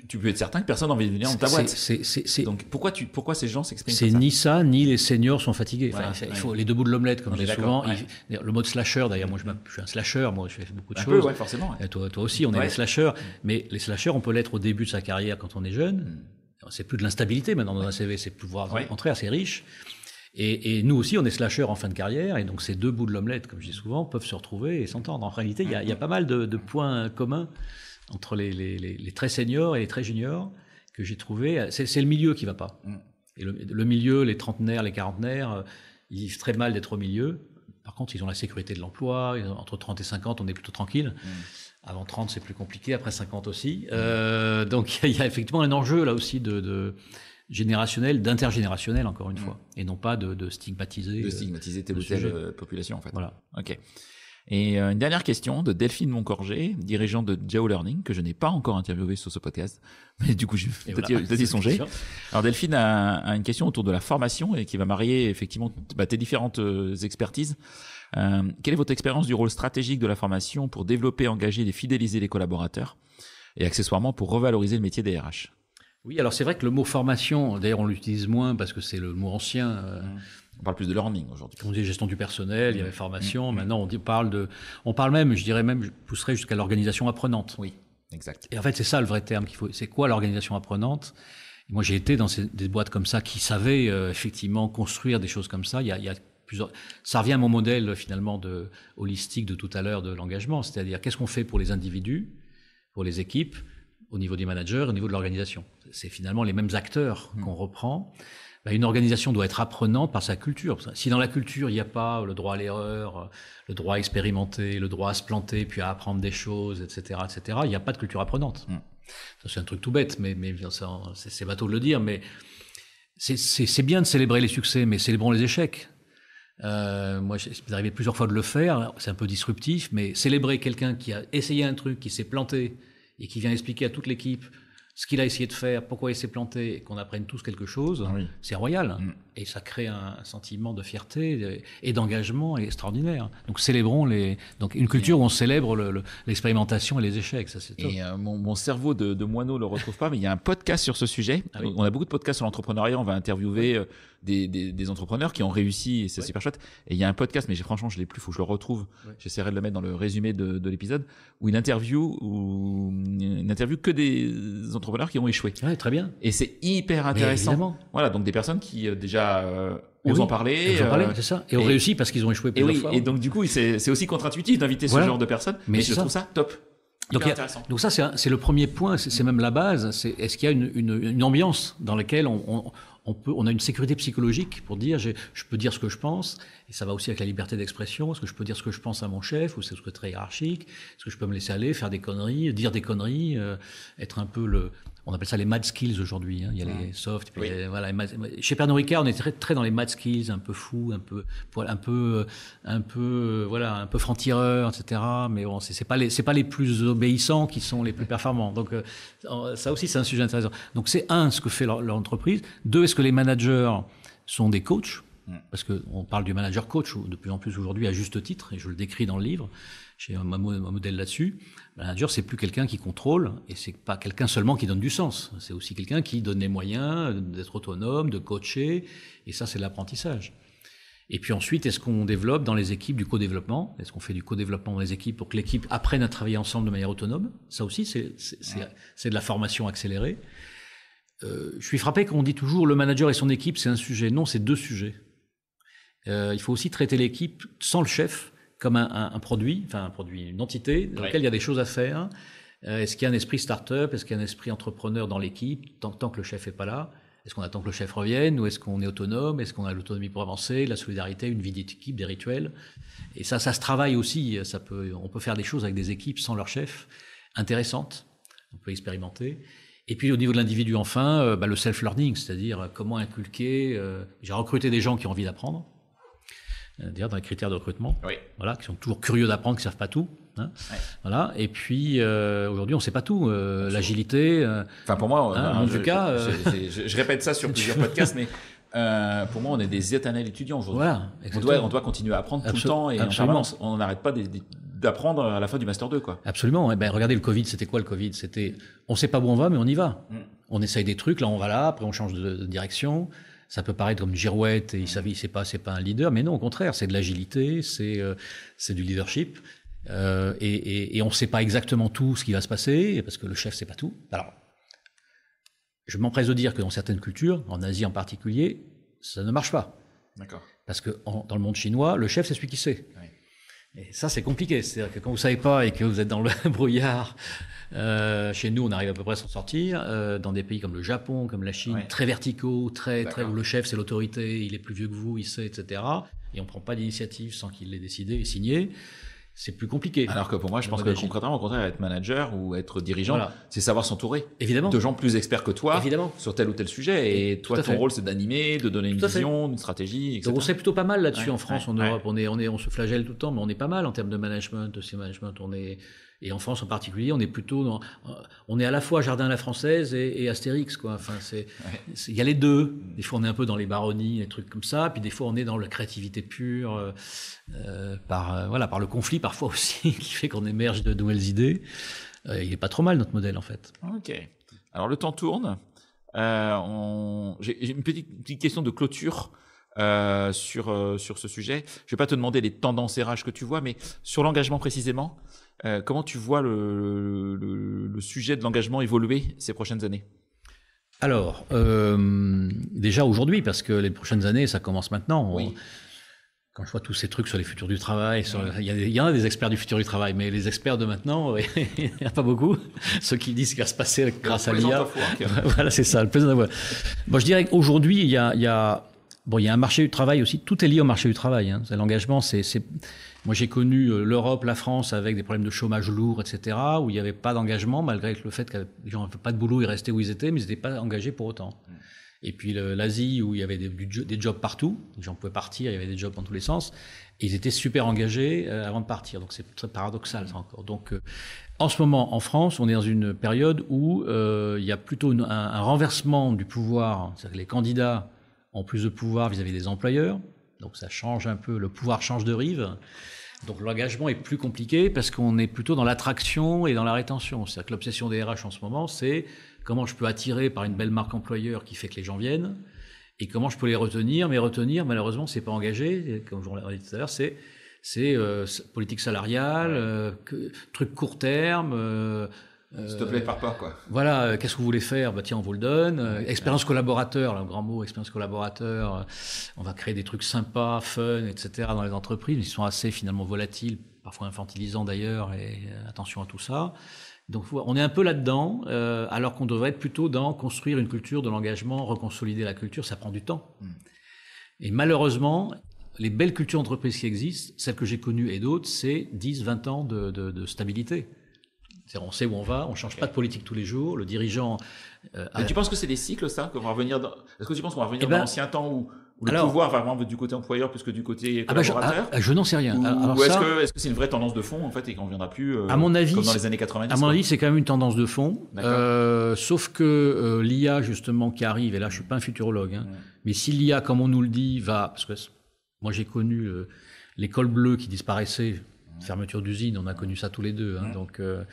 tu, peux être certain que personne n'a envie de venir dans ta boîte. Donc pourquoi, tu, pourquoi ces gens s'expriment C'est ni ça, ni les seniors sont fatigués. il faut les deux bouts de l'omelette, comme On je souvent. le mot slasher, d'ailleurs, moi je, suis un slasher, moi je fais beaucoup de un choses. Peu, forcément. Toi, aussi, on est des slasher. Mais les slasher, on peut l'être au début de sa carrière quand on est jeune. Mm. C'est plus de l'instabilité maintenant dans un CV, c'est pouvoir, rentrer, assez c'est riche. Et, nous aussi, on est slasher en fin de carrière, et donc ces deux bouts de l'omelette, comme je dis souvent, peuvent se retrouver et s'entendre. En réalité, il y, a, pas mal de points communs entre les, très seniors et les très juniors que j'ai trouvé. C'est le milieu qui va pas. Mm. Et le, milieu, les trentenaires, les quarantenaires, euh, ils vivent très mal d'être au milieu. Par contre, ils ont la sécurité de l'emploi. Entre 30 et 50, on est plutôt tranquille. Mm. Avant 30, c'est plus compliqué. Après 50 aussi. Euh, donc, <laughs> il y, a effectivement un enjeu là aussi de, générationnel, d'intergénérationnel encore une mm. fois, et non pas de, de stigmatiser. De stigmatiser telle euh, ou telle population en fait. Voilà. Ok. Et euh, une dernière question de Delphine Moncorgé, dirigeante de Jao Learning, que je n'ai pas encore interviewé sur ce podcast, <laughs> mais du coup, je vais peut-être y songer. Alors Delphine a, une question autour de la formation et qui va marier effectivement bah, tes différentes euh, expertises. Euh, quelle est votre expérience du rôle stratégique de la formation pour développer, engager et fidéliser les collaborateurs et accessoirement pour revaloriser le métier des RH Oui, alors c'est vrai que le mot formation, d'ailleurs on l'utilise moins parce que c'est le mot ancien. Mmh. On parle plus de learning aujourd'hui. On dit gestion du personnel, il y avait mm. formation. Mm. Maintenant, on, dit, parle de, on parle même, je dirais même, je pousserais jusqu'à l'organisation apprenante. Oui, exact. Et en fait, c'est ça le vrai terme qu'il faut. C'est quoi l'organisation apprenante Moi, j'ai été dans des boîtes comme ça qui savaient euh, effectivement construire des choses comme ça. Il y a, plusieurs. Ça revient à mon modèle finalement de holistique de tout à l'heure de l'engagement, c'est-à-dire qu'est-ce qu'on fait pour les individus, pour les équipes, au niveau des managers, au niveau de l'organisation. C'est finalement les mêmes acteurs mm. qu'on reprend. Bah, une organisation doit être apprenante par sa culture. Si dans la culture, il n'y a pas le droit à l'erreur, le droit à expérimenter, le droit à se planter, puis à apprendre des choses, etc., etc., il n'y a pas de culture apprenante. Mm. c'est un truc tout bête, mais, c'est bateau de le dire, mais c'est bien de célébrer les succès, mais célébrons les échecs. Euh, moi, j'ai arrivé plusieurs fois de le faire, c'est un peu disruptif, mais célébrer quelqu'un qui a essayé un truc, qui s'est planté, et qui vient expliquer à toute l'équipe ce qu'il a essayé de faire, pourquoi il s'est planté, qu'on apprenne tous quelque chose, ah c'est royal. Mm. Et ça crée un sentiment de fierté et d'engagement extraordinaire. Donc célébrons les. Donc une culture où on célèbre l'expérimentation et les échecs, ça c'est Et euh, mon, cerveau de, moineau ne le retrouve pas, mais il y a un podcast sur ce sujet. Ah on a beaucoup de podcasts sur l'entrepreneuriat. On va interviewer euh, des, entrepreneurs qui ont réussi et c'est super chouette. Et il y a un podcast, mais franchement, je l'ai plus, faut que je le retrouve. J'essaierai de le mettre dans le résumé de, l'épisode où il interview ou une interview que des entrepreneurs qui ont échoué. très bien. Et c'est hyper intéressant. Voilà, donc des personnes qui euh, déjà euh, osent en parler. Euh, c'est ça. Et ont réussi parce qu'ils ont échoué plusieurs et fois. Et donc du coup, c'est aussi contre-intuitif d'inviter ce genre de personnes. Mais, je trouve ça top. Donc, donc, ça, c'est le premier point, c'est même la base. c'est Est-ce qu'il y a une, ambiance dans laquelle on, on, a une sécurité psychologique pour dire je, peux dire ce que je pense, et ça va aussi avec la liberté d'expression, est-ce que je peux dire ce que je pense à mon chef, ou c'est ce que très hiérarchique, est-ce que je peux me laisser aller, faire des conneries, dire des conneries, euh, être un peu le, on appelle ça les mad skills aujourd'hui. Hein. Il y a les soft, chez Pernod Ricard, on est très, dans les mad skills, un peu fou, un peu, un peu, un peu, voilà, un peu franc-tireur, etc. Mais ce c'est pas les, c'est pas les plus obéissants qui sont les plus performants. Donc euh, ça aussi, c'est un sujet intéressant. Donc c'est un, ce que fait l'entreprise. entreprise. Deux, est-ce que les managers sont des coachs? Parce qu'on parle du manager coach de plus en plus aujourd'hui à juste titre, et je le décris dans le livre j'ai un, modèle là-dessus. Ben, le manager, c'est plus quelqu'un qui contrôle et c'est pas quelqu'un seulement qui donne du sens. C'est aussi quelqu'un qui donne les moyens d'être autonome, de coacher. Et ça, c'est l'apprentissage. Et puis ensuite, est-ce qu'on développe dans les équipes du co-développement Est-ce qu'on fait du co-développement dans les équipes pour que l'équipe apprenne à travailler ensemble de manière autonome Ça aussi, c'est de la formation accélérée. Euh, je suis frappé quand on dit toujours le manager et son équipe, c'est un sujet. Non, c'est deux sujets. Euh, il faut aussi traiter l'équipe sans le chef comme un, produit, enfin un produit, une entité dans laquelle il y a des choses à faire. Euh, est-ce qu'il y a un esprit start-up Est-ce qu'il y a un esprit entrepreneur dans l'équipe tant, tant, que le chef n'est pas là Est-ce qu'on attend que le chef revienne Ou est-ce qu'on est autonome Est-ce qu'on a l'autonomie pour avancer La solidarité, une vie d'équipe, des rituels Et ça, ça se travaille aussi. Ça peut, on peut faire des choses avec des équipes sans leur chef, intéressantes. On peut expérimenter. Et puis au niveau de l'individu, enfin, euh, bah, le self-learning, c'est-à-dire euh, comment inculquer. J'ai recruté des gens qui ont envie d'apprendre. Euh, d'ailleurs dans les critères de recrutement, voilà, qui sont toujours curieux d'apprendre, qui ne savent pas tout. Hein. Voilà. Et puis euh, aujourd'hui, on ne sait pas tout. Euh, l'agilité. enfin, pour moi, hein, en tout cas, je, répète ça sur plusieurs <laughs> podcasts, mais pour moi, on est des éternels étudiants aujourd'hui. on, doit, continuer à apprendre tout le temps et permanence. on n'arrête pas d'apprendre à la fin du master 2 quoi. Absolument. Et eh ben regardez le Covid, c'était quoi le Covid C'était on sait pas où on va mais on y va. Mm. On essaye des trucs, là on va là, après on change de, de direction ça peut paraître comme une girouette et il ne c'est pas, c'est pas un leader, mais non, au contraire, c'est de l'agilité, c'est, euh, c'est du leadership. Euh, et, et, et, on ne sait pas exactement tout ce qui va se passer, parce que le chef ne sait pas tout. Alors, je m'empresse de dire que dans certaines cultures, en Asie en particulier, ça ne marche pas. D'accord. Parce que dans le monde chinois, le chef, c'est celui qui sait. Oui. Et ça, c'est compliqué. C'est-à-dire que quand vous savez pas et que vous êtes dans le <laughs> brouillard, euh, chez nous, on arrive à peu près à s'en sortir. Euh, dans des pays comme le Japon, comme la Chine, très verticaux, très, très où le chef c'est l'autorité, il est plus vieux que vous, il sait, etc. Et on prend pas d'initiative sans qu'il l'ait décidé et signé c'est plus compliqué. Alors que pour moi, je pense que concrètement, au contraire, être manager ou être dirigeant, c'est savoir s'entourer. Évidemment. De gens plus experts que toi. Évidemment. Sur tel ou tel sujet. Et, toi, ton rôle, c'est d'animer, de donner une vision, une stratégie, etc. Donc on serait plutôt pas mal là-dessus en France, en Europe. On est, on est, on se flagelle tout le temps, mais on est pas mal en termes de management, de management. On et en France en particulier, on est plutôt dans, euh, on est à la fois Jardin à la française et, Astérix, quoi. Enfin, c'est, il y a les deux. Des fois, on est un peu dans les baronnies, les trucs comme ça. Puis des fois, on est dans la créativité pure, euh, euh, par, voilà, par le conflit parfois <laughs> aussi, qui fait qu'on émerge de nouvelles idées. il est pas trop mal notre modèle en fait. Ok. Alors le temps tourne. On... J'ai une petite, petite, question de clôture. sur, sur ce sujet. Je ne vais pas te demander les tendances et RH que tu vois, mais sur l'engagement précisément, euh, comment tu vois le, sujet de l'engagement évoluer ces prochaines années Alors, euh, déjà aujourd'hui, parce que les prochaines années, ça commence maintenant. quand je vois tous ces trucs sur les futurs du travail, il, y a, en a des experts du futur du travail, mais les experts de maintenant, <laughs> il n'y en a pas beaucoup. Ceux qui disent ce qui va se passer grâce à l'IA. <laughs> Voilà, c'est ça, le plaisir d'avoir. je dirais qu'aujourd'hui, il y a, Bon, il y a un marché du travail aussi. Tout est lié au marché du travail. Hein. L'engagement, c'est moi, j'ai connu euh, l'Europe, la France avec des problèmes de chômage lourd, etc., où il n'y avait pas d'engagement, malgré le fait que les gens n'avaient pas de boulot, ils restaient où ils étaient, mais ils n'étaient pas engagés pour autant. Mm. Et puis l'Asie, où il y avait des, jobs partout, les gens pouvaient partir, il y avait des jobs dans tous les sens, et ils étaient super engagés euh, avant de partir. Donc c'est très paradoxal, ça encore. Donc euh, en ce moment, en France, on est dans une période où il y a plutôt un, renversement du pouvoir, c'est-à-dire que les candidats ont plus de pouvoir vis à -vis des employeurs, donc ça change un peu, le pouvoir change de rive. Donc l'engagement est plus compliqué parce qu'on est plutôt dans l'attraction et dans la rétention. C'est-à-dire que l'obsession des RH en ce moment, c'est comment je peux attirer par une belle marque employeur qui fait que les gens viennent et comment je peux les retenir. Mais retenir, malheureusement, c'est pas engagé. comme je vous l'ai dit tout à l'heure, c'est euh, politique salariale, euh, truc court terme, euh, s'il te plaît, par pas, quoi. Euh, voilà, euh, qu'est-ce que vous voulez faire Bah tiens, on vous le donne. Euh, expérience collaborateur, un grand mot, expérience collaborateur. on va créer des trucs sympas, fun, etc. dans les entreprises. Ils sont assez finalement volatiles, parfois infantilisants d'ailleurs, et attention à tout ça. Donc on est un peu là-dedans, alors qu'on devrait être plutôt dans construire une culture de l'engagement, reconsolider la culture, ça prend du temps. Hmm. Et malheureusement, les belles cultures d'entreprise qui existent, celles que j'ai connues et d'autres, c'est 10, 20 ans de stabilité on sait où on va, on change pas de politique tous les jours, le dirigeant. Euh, mais tu penses que c'est des cycles, ça, qu'on revenir Est-ce que tu penses qu'on va revenir eh ben, dans l'ancien temps où, le pouvoir va vraiment du côté employeur plus que du côté ah ben, collaborateur ah, ah, Je, n'en sais rien. Ou, est-ce que c'est une vraie tendance de fond, en fait, et qu'on ne viendra plus euh, à mon avis, comme dans les années 90 À mon avis, c'est quand même une tendance de fond. Euh, sauf que l'IA, justement, qui arrive, et là, je suis pas un futurologue, hein, mais si l'IA, comme on nous le dit, va. Parce que moi, j'ai connu l'école bleue qui disparaissait Mm. Fermeture d'usine, on a connu ça tous les deux. Hein, mm. donc, euh,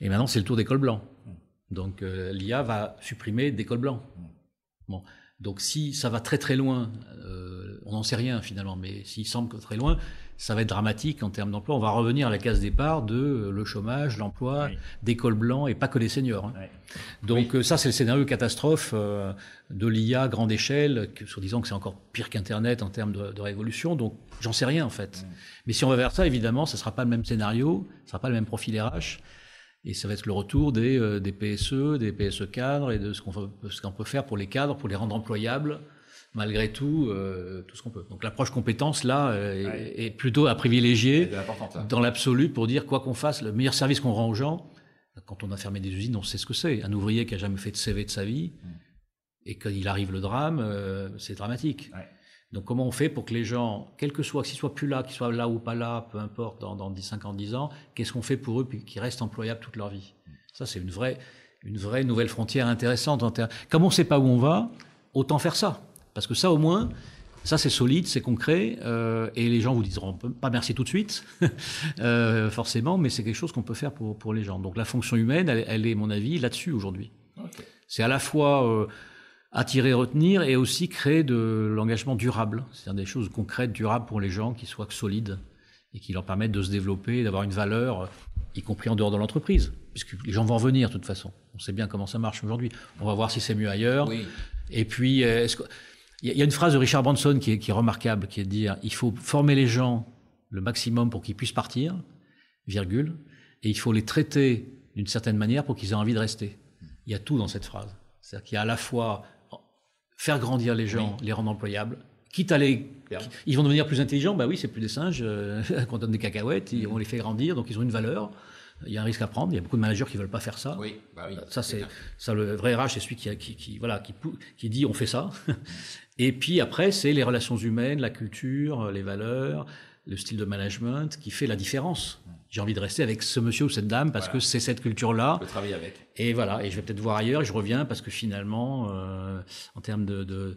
et maintenant, c'est le tour des cols blancs. Mm. Donc euh, l'IA va supprimer des cols blancs. Bon. Donc si ça va très très loin, euh, on n'en sait rien finalement, mais s'il semble que très loin, ça va être dramatique en termes d'emploi. On va revenir à la case départ de euh, le chômage, l'emploi, des cols blancs et pas que les seniors. Hein. Donc euh, ça, c'est le scénario catastrophe euh, de l'IA grande échelle, sur disant que c'est encore pire qu'Internet en termes de, révolution. Donc j'en sais rien en fait. Mais si on va vers ça, évidemment, ça ne sera pas le même scénario, ça ne sera pas le même profil RH. Et ça va être le retour des, PSE, des PSE e cadres et de ce qu'on peut faire pour les cadres, pour les rendre employables malgré tout euh, tout ce qu'on peut. Donc l'approche compétence là euh, est, plutôt à privilégier dans l'absolu pour dire quoi qu'on fasse, le meilleur service qu'on rend aux gens. Quand on a fermé des usines, on sait ce que c'est. Un ouvrier qui a jamais fait de CV de sa vie hmm. et quand il arrive le drame, euh, c'est dramatique. Donc comment on fait pour que les gens, quel que soit, qu'ils soient plus là, qu'ils soient là ou pas là, peu importe, dans, dans 10, 50, 10 ans, qu'est-ce qu'on fait pour eux qu'ils restent employables toute leur vie hmm. Ça c'est une vraie une vraie nouvelle frontière intéressante. Comme on ne sait pas où on va, autant faire ça. Parce que ça, au moins, ça, c'est solide, c'est concret, euh, et les gens vous diront pas merci tout de suite, <laughs> euh, forcément, mais c'est quelque chose qu'on peut faire pour, pour, les gens. Donc la fonction humaine, elle, est, à mon avis, là-dessus aujourd'hui. C'est à la fois euh, attirer, retenir, et aussi créer de l'engagement durable, c'est-à-dire des choses concrètes, durables pour les gens, qui soient solides, et qui leur permettent de se développer, d'avoir une valeur, y compris en dehors de l'entreprise, puisque les gens vont venir, de toute façon. On sait bien comment ça marche aujourd'hui. On va voir si c'est mieux ailleurs. Et puis, est-ce que il y, a une phrase de Richard Branson qui est, remarquable, qui est de dire il faut former les gens le maximum pour qu'ils puissent partir, virgule, et il faut les traiter d'une certaine manière pour qu'ils aient envie de rester. Il y a tout dans cette phrase. C'est-à-dire qu'il y a à la fois faire grandir les gens, les rendre employables, quitte à les... Ils vont devenir plus intelligents, Ben oui, c'est plus des singes euh, <laughs> qu'on donne des cacahuètes, ils mm-hmm. on les fait grandir, donc ils ont une valeur. Il y a un risque à prendre. Il y a beaucoup de managers qui veulent pas faire ça. Oui, bah ça c'est ça le vrai RH, c'est celui voilà qui dit on fait ça mm-hmm. <laughs> Et puis après, c'est les relations humaines, la culture, euh, les valeurs, le style de management qui fait la différence. J'ai envie de rester avec ce monsieur ou cette dame parce que c'est cette culture-là. Je travailler avec. Et voilà, et je vais peut-être voir ailleurs et je reviens parce que finalement, euh, en termes de,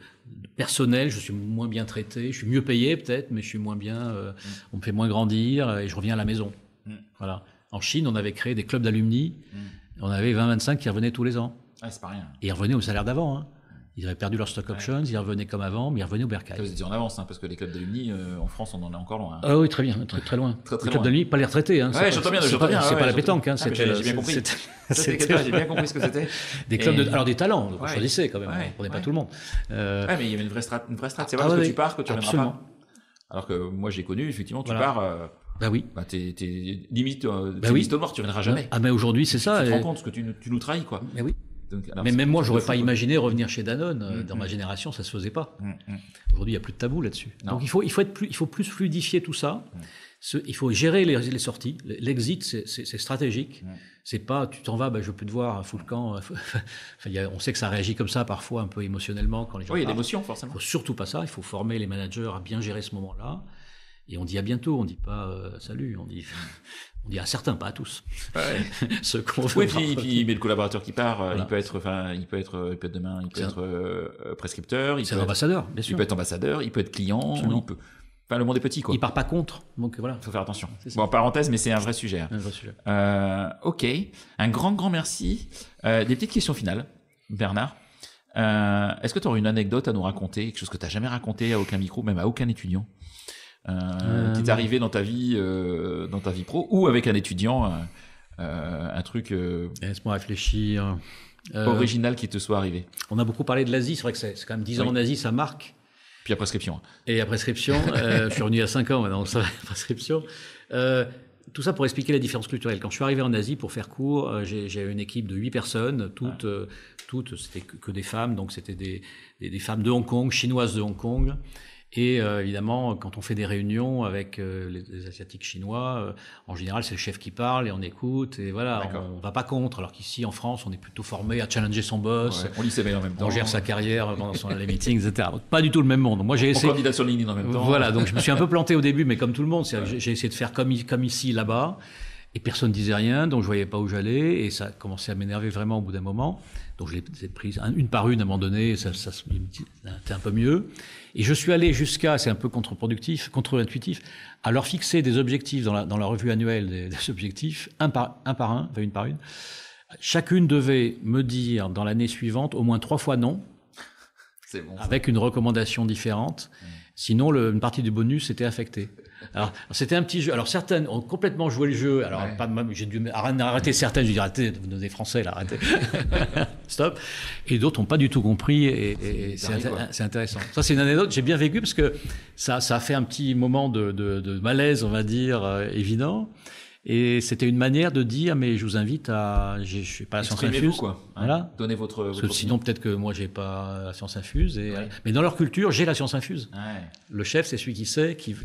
personnel, je suis moins bien traité, je suis mieux payé peut-être, mais je suis moins bien, euh, on me fait moins grandir et je reviens à la maison. Mm. Voilà. En Chine, on avait créé des clubs d'alumni, mm. on avait 20-25 qui revenaient tous les ans. Ah, c'est pas rien. Et ils revenaient au salaire d'avant. Hein. Ils avaient perdu leur stock options, ils revenaient comme avant, mais ils revenaient au bercail. Vous étiez en avance, hein, parce que les clubs d'alumni, euh, en France, on en est encore loin. Hein. Ah oui, très bien, très, très loin. les clubs d'alumni, pas les retraités. Hein, ouais, j'entends bien, C'est pas, bien, pas la pétanque. Hein, ah, j'ai bien compris. ce que c'était. <laughs> Des clubs de, alors des talents, donc on choisissait quand même, on ne prenait pas tout le monde. Euh... Ouais, mais il y avait une vraie strate, une vraie C'est ah, vrai, que tu pars, que tu reviendras pas. Alors que moi, j'ai connu, effectivement, tu pars. Euh, bah oui. Bah t'es, limite, euh, bah limite au mort, tu ne reviendras jamais. Ah mais aujourd'hui c'est ça. Tu te rends compte que tu, tu nous trahis quoi. Mais oui mais même moi, j'aurais pas imaginé revenir chez Danone. Euh, mm, dans mm. ma génération, ça se faisait pas. Mm, Aujourd'hui, il y a plus de tabou là-dessus. Donc il faut, il faut être plus, il faut plus fluidifier tout ça. il faut gérer les, les sorties. L'exit, c'est stratégique. C'est pas, tu t'en vas, ben, je peux te voir, fous le camp. Euh, <laughs> on sait que ça réagit comme ça parfois, un peu émotionnellement quand les gens. Oui, il y a l'émotion forcément. Il faut surtout pas ça. Il faut former les managers à bien gérer ce moment-là. Et on dit à bientôt, on dit pas euh, salut, on dit <laughs> on dit à certains, pas à tous. <laughs> Ce qu'on oui, puis, mais le collaborateur qui part, euh, il peut être, enfin, il peut être, euh, peut être demain, il peut être prescripteur, il peut ambassadeur, Il peut être ambassadeur, il peut être client, peut. Enfin, le monde est petit, quoi. Il part pas contre, donc voilà. Faut faire attention. Bon, parenthèse, mais c'est un vrai sujet. Hein. Un vrai sujet. ok, un grand, grand merci. des petites questions finales, Bernard. Est-ce que tu aurais une anecdote à nous raconter, quelque chose que tu n'as jamais raconté à aucun micro, même à aucun étudiant euh, qui est euh, arrivé dans ta vie, euh, dans ta vie pro, ou avec un étudiant, un truc. Laisse-moi réfléchir. original qui te soit arrivé. On a beaucoup parlé de l'Asie, c'est vrai que c'est quand même 10 ans en Asie, ça marque. Puis à prescription. Et à prescription, <laughs> je suis revenu à 5 ans maintenant, ça, prescription. tout ça pour expliquer la différence culturelle. Quand je suis arrivé en Asie, pour faire court, j'ai eu une équipe de 8 personnes, toutes, toutes c'était que des femmes, donc c'était des, des, des, femmes de Hong Kong, chinoises de Hong Kong. Et euh, évidemment, quand on fait des réunions avec euh, les, Asiatiques chinois, euh, en général, c'est le chef qui parle et on écoute. Et voilà, on, ne va pas contre. Alors qu'ici, en France, on est plutôt formé à challenger son boss. on lit en même temps. On gère sa carrière pendant son, les meetings, etc. pas du tout le même monde. Moi, j'ai essayé. candidat sur en même temps. Voilà, donc je me suis un peu <laughs> planté au début, mais comme tout le monde, j'ai essayé de faire comme, comme ici, là-bas. Et personne ne disait rien, donc je voyais pas où j'allais, et ça commençait à m'énerver vraiment au bout d'un moment. Donc je les ai prises une par une à un moment donné, ça, ça, c'était un peu mieux. Et je suis allé jusqu'à, c'est un peu contre-productif, contre-intuitif, à leur fixer des objectifs dans la, dans la revue annuelle des, objectifs, un par un, par un enfin une par une. Chacune devait me dire dans l'année suivante au moins trois fois non, bon, avec une recommandation différente. Sinon, le, une partie du bonus était affectée. Alors, c'était un petit jeu. Alors, certaines ont complètement joué le jeu. Alors, pas même, j'ai dû arrêter certaines. J'ai dit, arrêtez, vous donnez français, là, arrêtez. <laughs> Stop. Et d'autres n'ont pas du tout compris. Et, c'est, intéressant. Ça, c'est une anecdote. J'ai bien vécu parce que ça, a fait un petit moment de, malaise, on va dire, euh, évident. Et c'était une manière de dire, mais je vous invite à, je, suis pas la science infuse, quoi. Hein. voilà. Donnez votre. sinon peut-être que moi j'ai pas la science infuse. Mais dans leur culture, j'ai la science infuse. Le chef, c'est celui qui sait, qui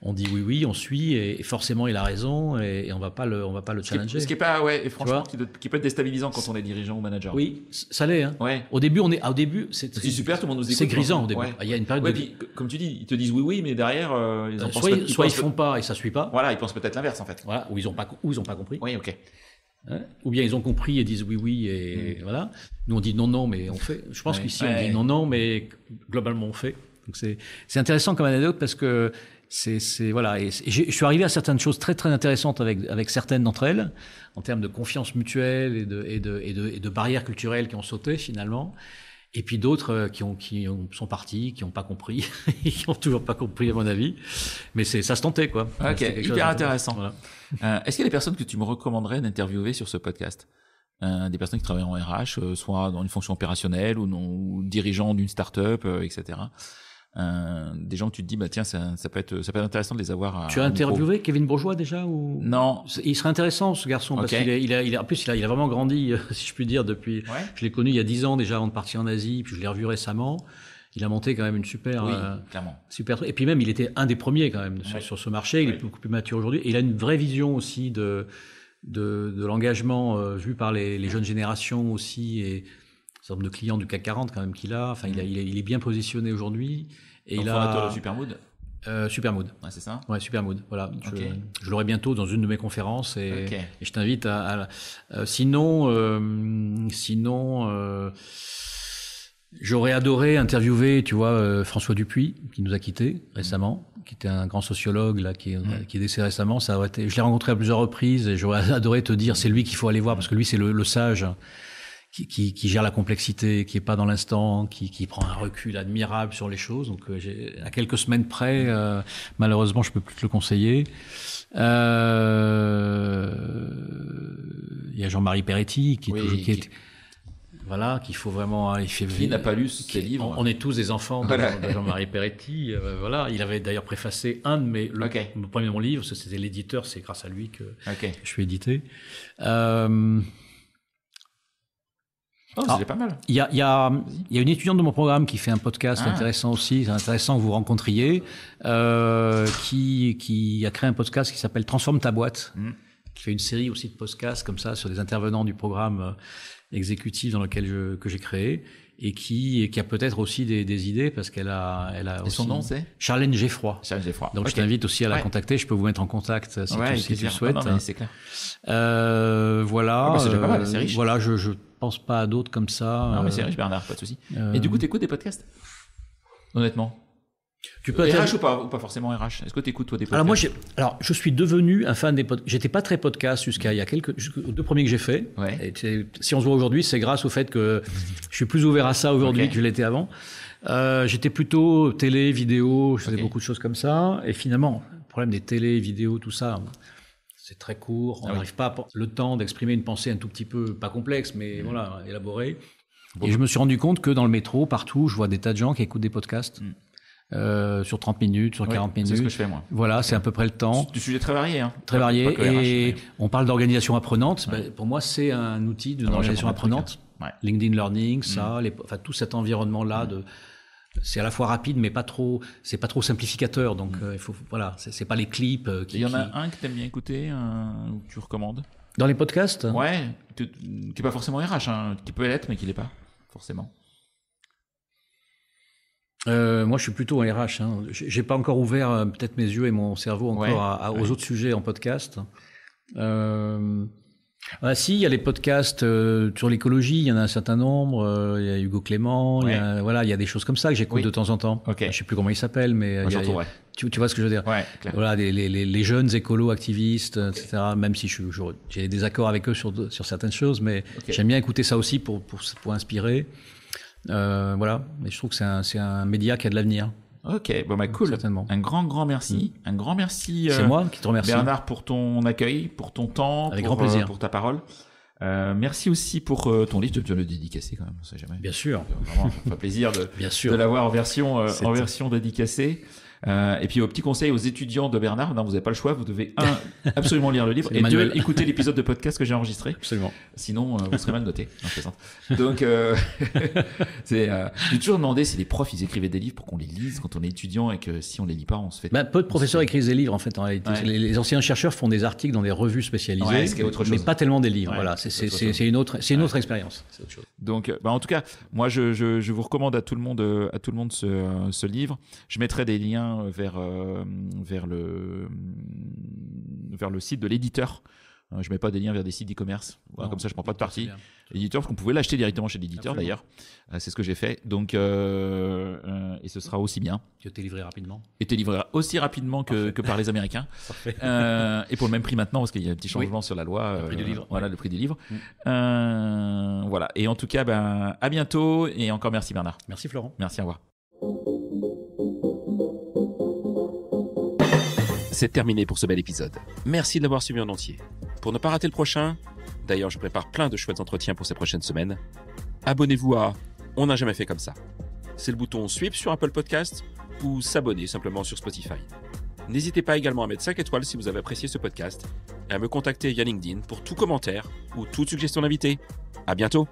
on dit oui, oui, on suit, et, forcément il a raison, et, on va pas le, va pas le challenger. Ce qui pas, ouais, franchement, qui, peut être déstabilisant quand on est dirigeant ou manager. Oui, ça l'est. Hein. Au début, on est, au début, c'est super, tout le monde nous C'est grisant au début. Il y a une période. comme tu dis, ils te disent oui, oui, mais derrière, euh, ils en euh, pensent soit, ils, soit font pas et ça suit pas. Voilà, ils pensent peut-être l'inverse en fait. Voilà, ou ils ont pas, ils ont pas compris. Oui, ok. Hein? ou bien ils ont compris et disent oui, oui, et hmm. voilà. Nous, on dit non, non, mais on fait. Je pense qu'ici, on dit non, non, mais globalement, on fait. Donc, c'est intéressant comme anecdote parce que c'est voilà. Et, je suis arrivé à certaines choses très très intéressantes avec certaines d'entre elles en termes de confiance mutuelle et de barrières culturelles qui ont sauté finalement. Et puis d'autres euh, qui sont partis, qui n'ont pas compris, <laughs> qui n'ont toujours pas compris à mon avis. Mais c'est ça se tentait quoi. Ok, hyper intéressant. Euh, est-ce qu'il y a des personnes que tu me recommanderais d'interviewer sur ce podcast euh, des personnes qui travaillent en RH, soit dans une fonction opérationnelle ou, non, dirigeant d'une start-up, etc. Euh, des gens que tu te dis bah tiens ça, peut être ça peut être intéressant de les avoir tu as interviewé Kevin Bourgeois déjà ou non il serait intéressant ce garçon parce qu'il a, en plus il a, vraiment grandi euh, <laughs> si je puis dire depuis je l'ai connu il y a dix ans déjà avant de partir en Asie puis je l'ai revu récemment il a monté quand même une super, euh, super. Et puis même, il était un des premiers quand même sur, ce marché. Il est beaucoup plus mature aujourd'hui. Et il a une vraie vision aussi de de, l'engagement vu par les, les, jeunes générations aussi et de clients du CAC 40 quand même qu'il a. Enfin, il, mm. est bien positionné aujourd'hui. Et il a. Supermood euh, Supermood. c'est ça Ouais, Supermood. Voilà. Je, l'aurai bientôt dans une de mes conférences et, je t'invite à, euh, Sinon, euh, sinon. J'aurais adoré interviewer, tu vois, François Dupuis, qui nous a quittés mm. récemment, qui était un grand sociologue, là, mm. qui, est décédé récemment. Ça aurait été, je l'ai rencontré à plusieurs reprises et j'aurais <laughs> adoré te dire, c'est lui qu'il faut aller voir, parce que lui, c'est le, le sage qui, gère la complexité, qui est pas dans l'instant, qui, prend un recul admirable sur les choses. Donc, euh, à quelques semaines près, euh, malheureusement, je peux plus te le conseiller. Euh, il y a Jean-Marie Peretti qui, est qui, est, voilà, qu'il faut vraiment. Il fait, qui n'a pas lu ses livres on, on, est tous des enfants de, Jean-Marie Peretti. voilà, il avait d'ailleurs préfacé un de mes le, premier mon livre. C'était l'éditeur, c'est grâce à lui que, je suis édité. Euh, ah, ah, pas mal. Il y a, une étudiante de mon programme qui fait un podcast ah. intéressant aussi, c'est intéressant que vous rencontriez, euh, qui, qui a créé un podcast qui s'appelle Transforme ta boîte, hmm. qui fait une série aussi de podcasts comme ça sur des intervenants du programme euh, exécutif dans lequel je, que j'ai créé et qui, qui a peut-être aussi des, idées parce qu'elle a, elle a son nom c'est Charlène Geffroy. Donc je t'invite aussi à la contacter. Je peux vous mettre en contact euh, si, tu, si souhaites. clair. voilà. Voilà, je, je pense pas à d'autres comme ça. Non, mais c'est euh, riche, Bernard, pas de souci. Euh, Et du coup, t'écoutes des podcasts Honnêtement tu peux RH ou, pas, ou pas, forcément RH Est-ce que tu écoutes toi des podcasts Alors moi, alors je suis devenu un fan des podcasts. J'étais pas très podcast jusqu'à il y a quelques jusqu'aux deux premiers que j'ai fait. si on se voit aujourd'hui, c'est grâce au fait que je suis plus ouvert à ça aujourd'hui que je l'étais avant. Euh, j'étais plutôt télé, vidéo, je faisais beaucoup de choses comme ça. Et finalement, le problème des télé, vidéo, tout ça, c'est très court, on ah n'arrive pas le temps d'exprimer une pensée un tout petit peu, pas complexe, mais mm. voilà, élaborée. Et je me suis rendu compte que dans le métro, partout, je vois des tas de gens qui écoutent des podcasts. Mm. Euh, sur 30 minutes, sur 40 minutes. C'est ce que je fais, moi. Voilà, c'est à peu près le temps. Du sujet très varié. Hein. Très varié. Et on parle d'organisation apprenante. Ben, pour moi, c'est un outil de apprenante. LinkedIn Learning, ça, mm. enfin, tout cet environnement-là de c'est à la fois rapide mais pas trop c'est pas trop simplificateur donc mm. euh, il faut voilà c'est pas les clips euh, qui il y en a un que t'aimes bien écouter un, euh, ou que tu recommandes dans les podcasts ouais qui pas forcément RH hein, qui peut l'être mais qui l'est pas forcément moi, je suis plutôt en RH. Hein. J'ai pas encore ouvert peut-être mes yeux et mon cerveau encore aux autres sujets en podcast. Euh, ah, si, il y a les podcasts euh, sur l'écologie, il y en a un certain nombre. Euh, il y a Hugo Clément, il y a, voilà, il y a des choses comme ça que j'écoute de temps en temps. Okay. Je sais plus comment euh, il s'appelle, mais tu, vois ce que je veux dire. voilà, les, les, les, jeunes écolos activistes, etc. Même si je, j'ai des accords avec eux sur, sur certaines choses, mais j'aime bien écouter ça aussi pour, pour, pour inspirer. Euh, voilà, mais je trouve que c'est un, c'est un média qui a de l'avenir. Ok, bah mm, cool. Un grand, grand merci. Mm. Un grand merci. Euh, C'est moi qui te remercie. Bernard pour ton accueil, pour ton temps, Avec pour, grand euh, plaisir. pour ta parole. Euh, merci aussi pour euh, ton livre. Tu viens le dédicacer quand même, on sait jamais. Bien sûr. Vraiment, ça plaisir de, <laughs> Bien sûr. de l'avoir en version, en version dédicacée. Euh, et puis, au petit conseil aux étudiants de Bernard, vous n'avez pas le choix, vous devez, <laughs> absolument lire le livre, et <laughs> écouter l'épisode de podcast que j'ai enregistré. Absolument. Sinon, euh, vous serez mal noté. <laughs> Donc, euh, c'est, j'ai toujours demandé si les profs, ils écrivaient des livres pour qu'on les lise quand on est étudiant et que si on les lit pas, on se fait. Bah, peu de professeurs écrivent des livres, en fait, Les, anciens chercheurs font des articles dans des revues spécialisées, mais, autre chose. pas tellement des livres. voilà, c'est, une autre, c'est une autre expérience. Donc, bah, en tout cas, moi, je, vous recommande à tout le monde, à tout le monde ce livre. Je mettrai des liens vers, euh, vers, le, vers le site de l'éditeur. Euh, je mets pas des liens vers des sites de commerce comme ça, je prends pas de parti. l'éditeur parce qu'on pouvait l'acheter directement chez l'éditeur d'ailleurs. Euh, c'est ce que j'ai fait. Donc, et ce sera aussi bien. Que t'es livré rapidement. Et t'es livré aussi rapidement que, que par les Américains. <laughs> et pour le même prix maintenant, parce qu'il y a un petit changement sur la loi. Le prix du livre. Voilà, le prix du livre. Mm. voilà. Et en tout cas, ben, à bientôt. Et encore merci Bernard. Merci Florent. Merci, au revoir. C'est terminé pour ce bel épisode. Merci de l'avoir suivi en entier. Pour ne pas rater le prochain, d'ailleurs je prépare plein de chouettes entretiens pour ces prochaines semaines, abonnez-vous à On n'a jamais fait comme ça. C'est le bouton sweep sur Apple Podcast ou s'abonner simplement sur Spotify. N'hésitez pas également à mettre 5 étoiles si vous avez apprécié ce podcast et à me contacter via LinkedIn pour tout commentaire ou toute suggestion d'invité. À bientôt!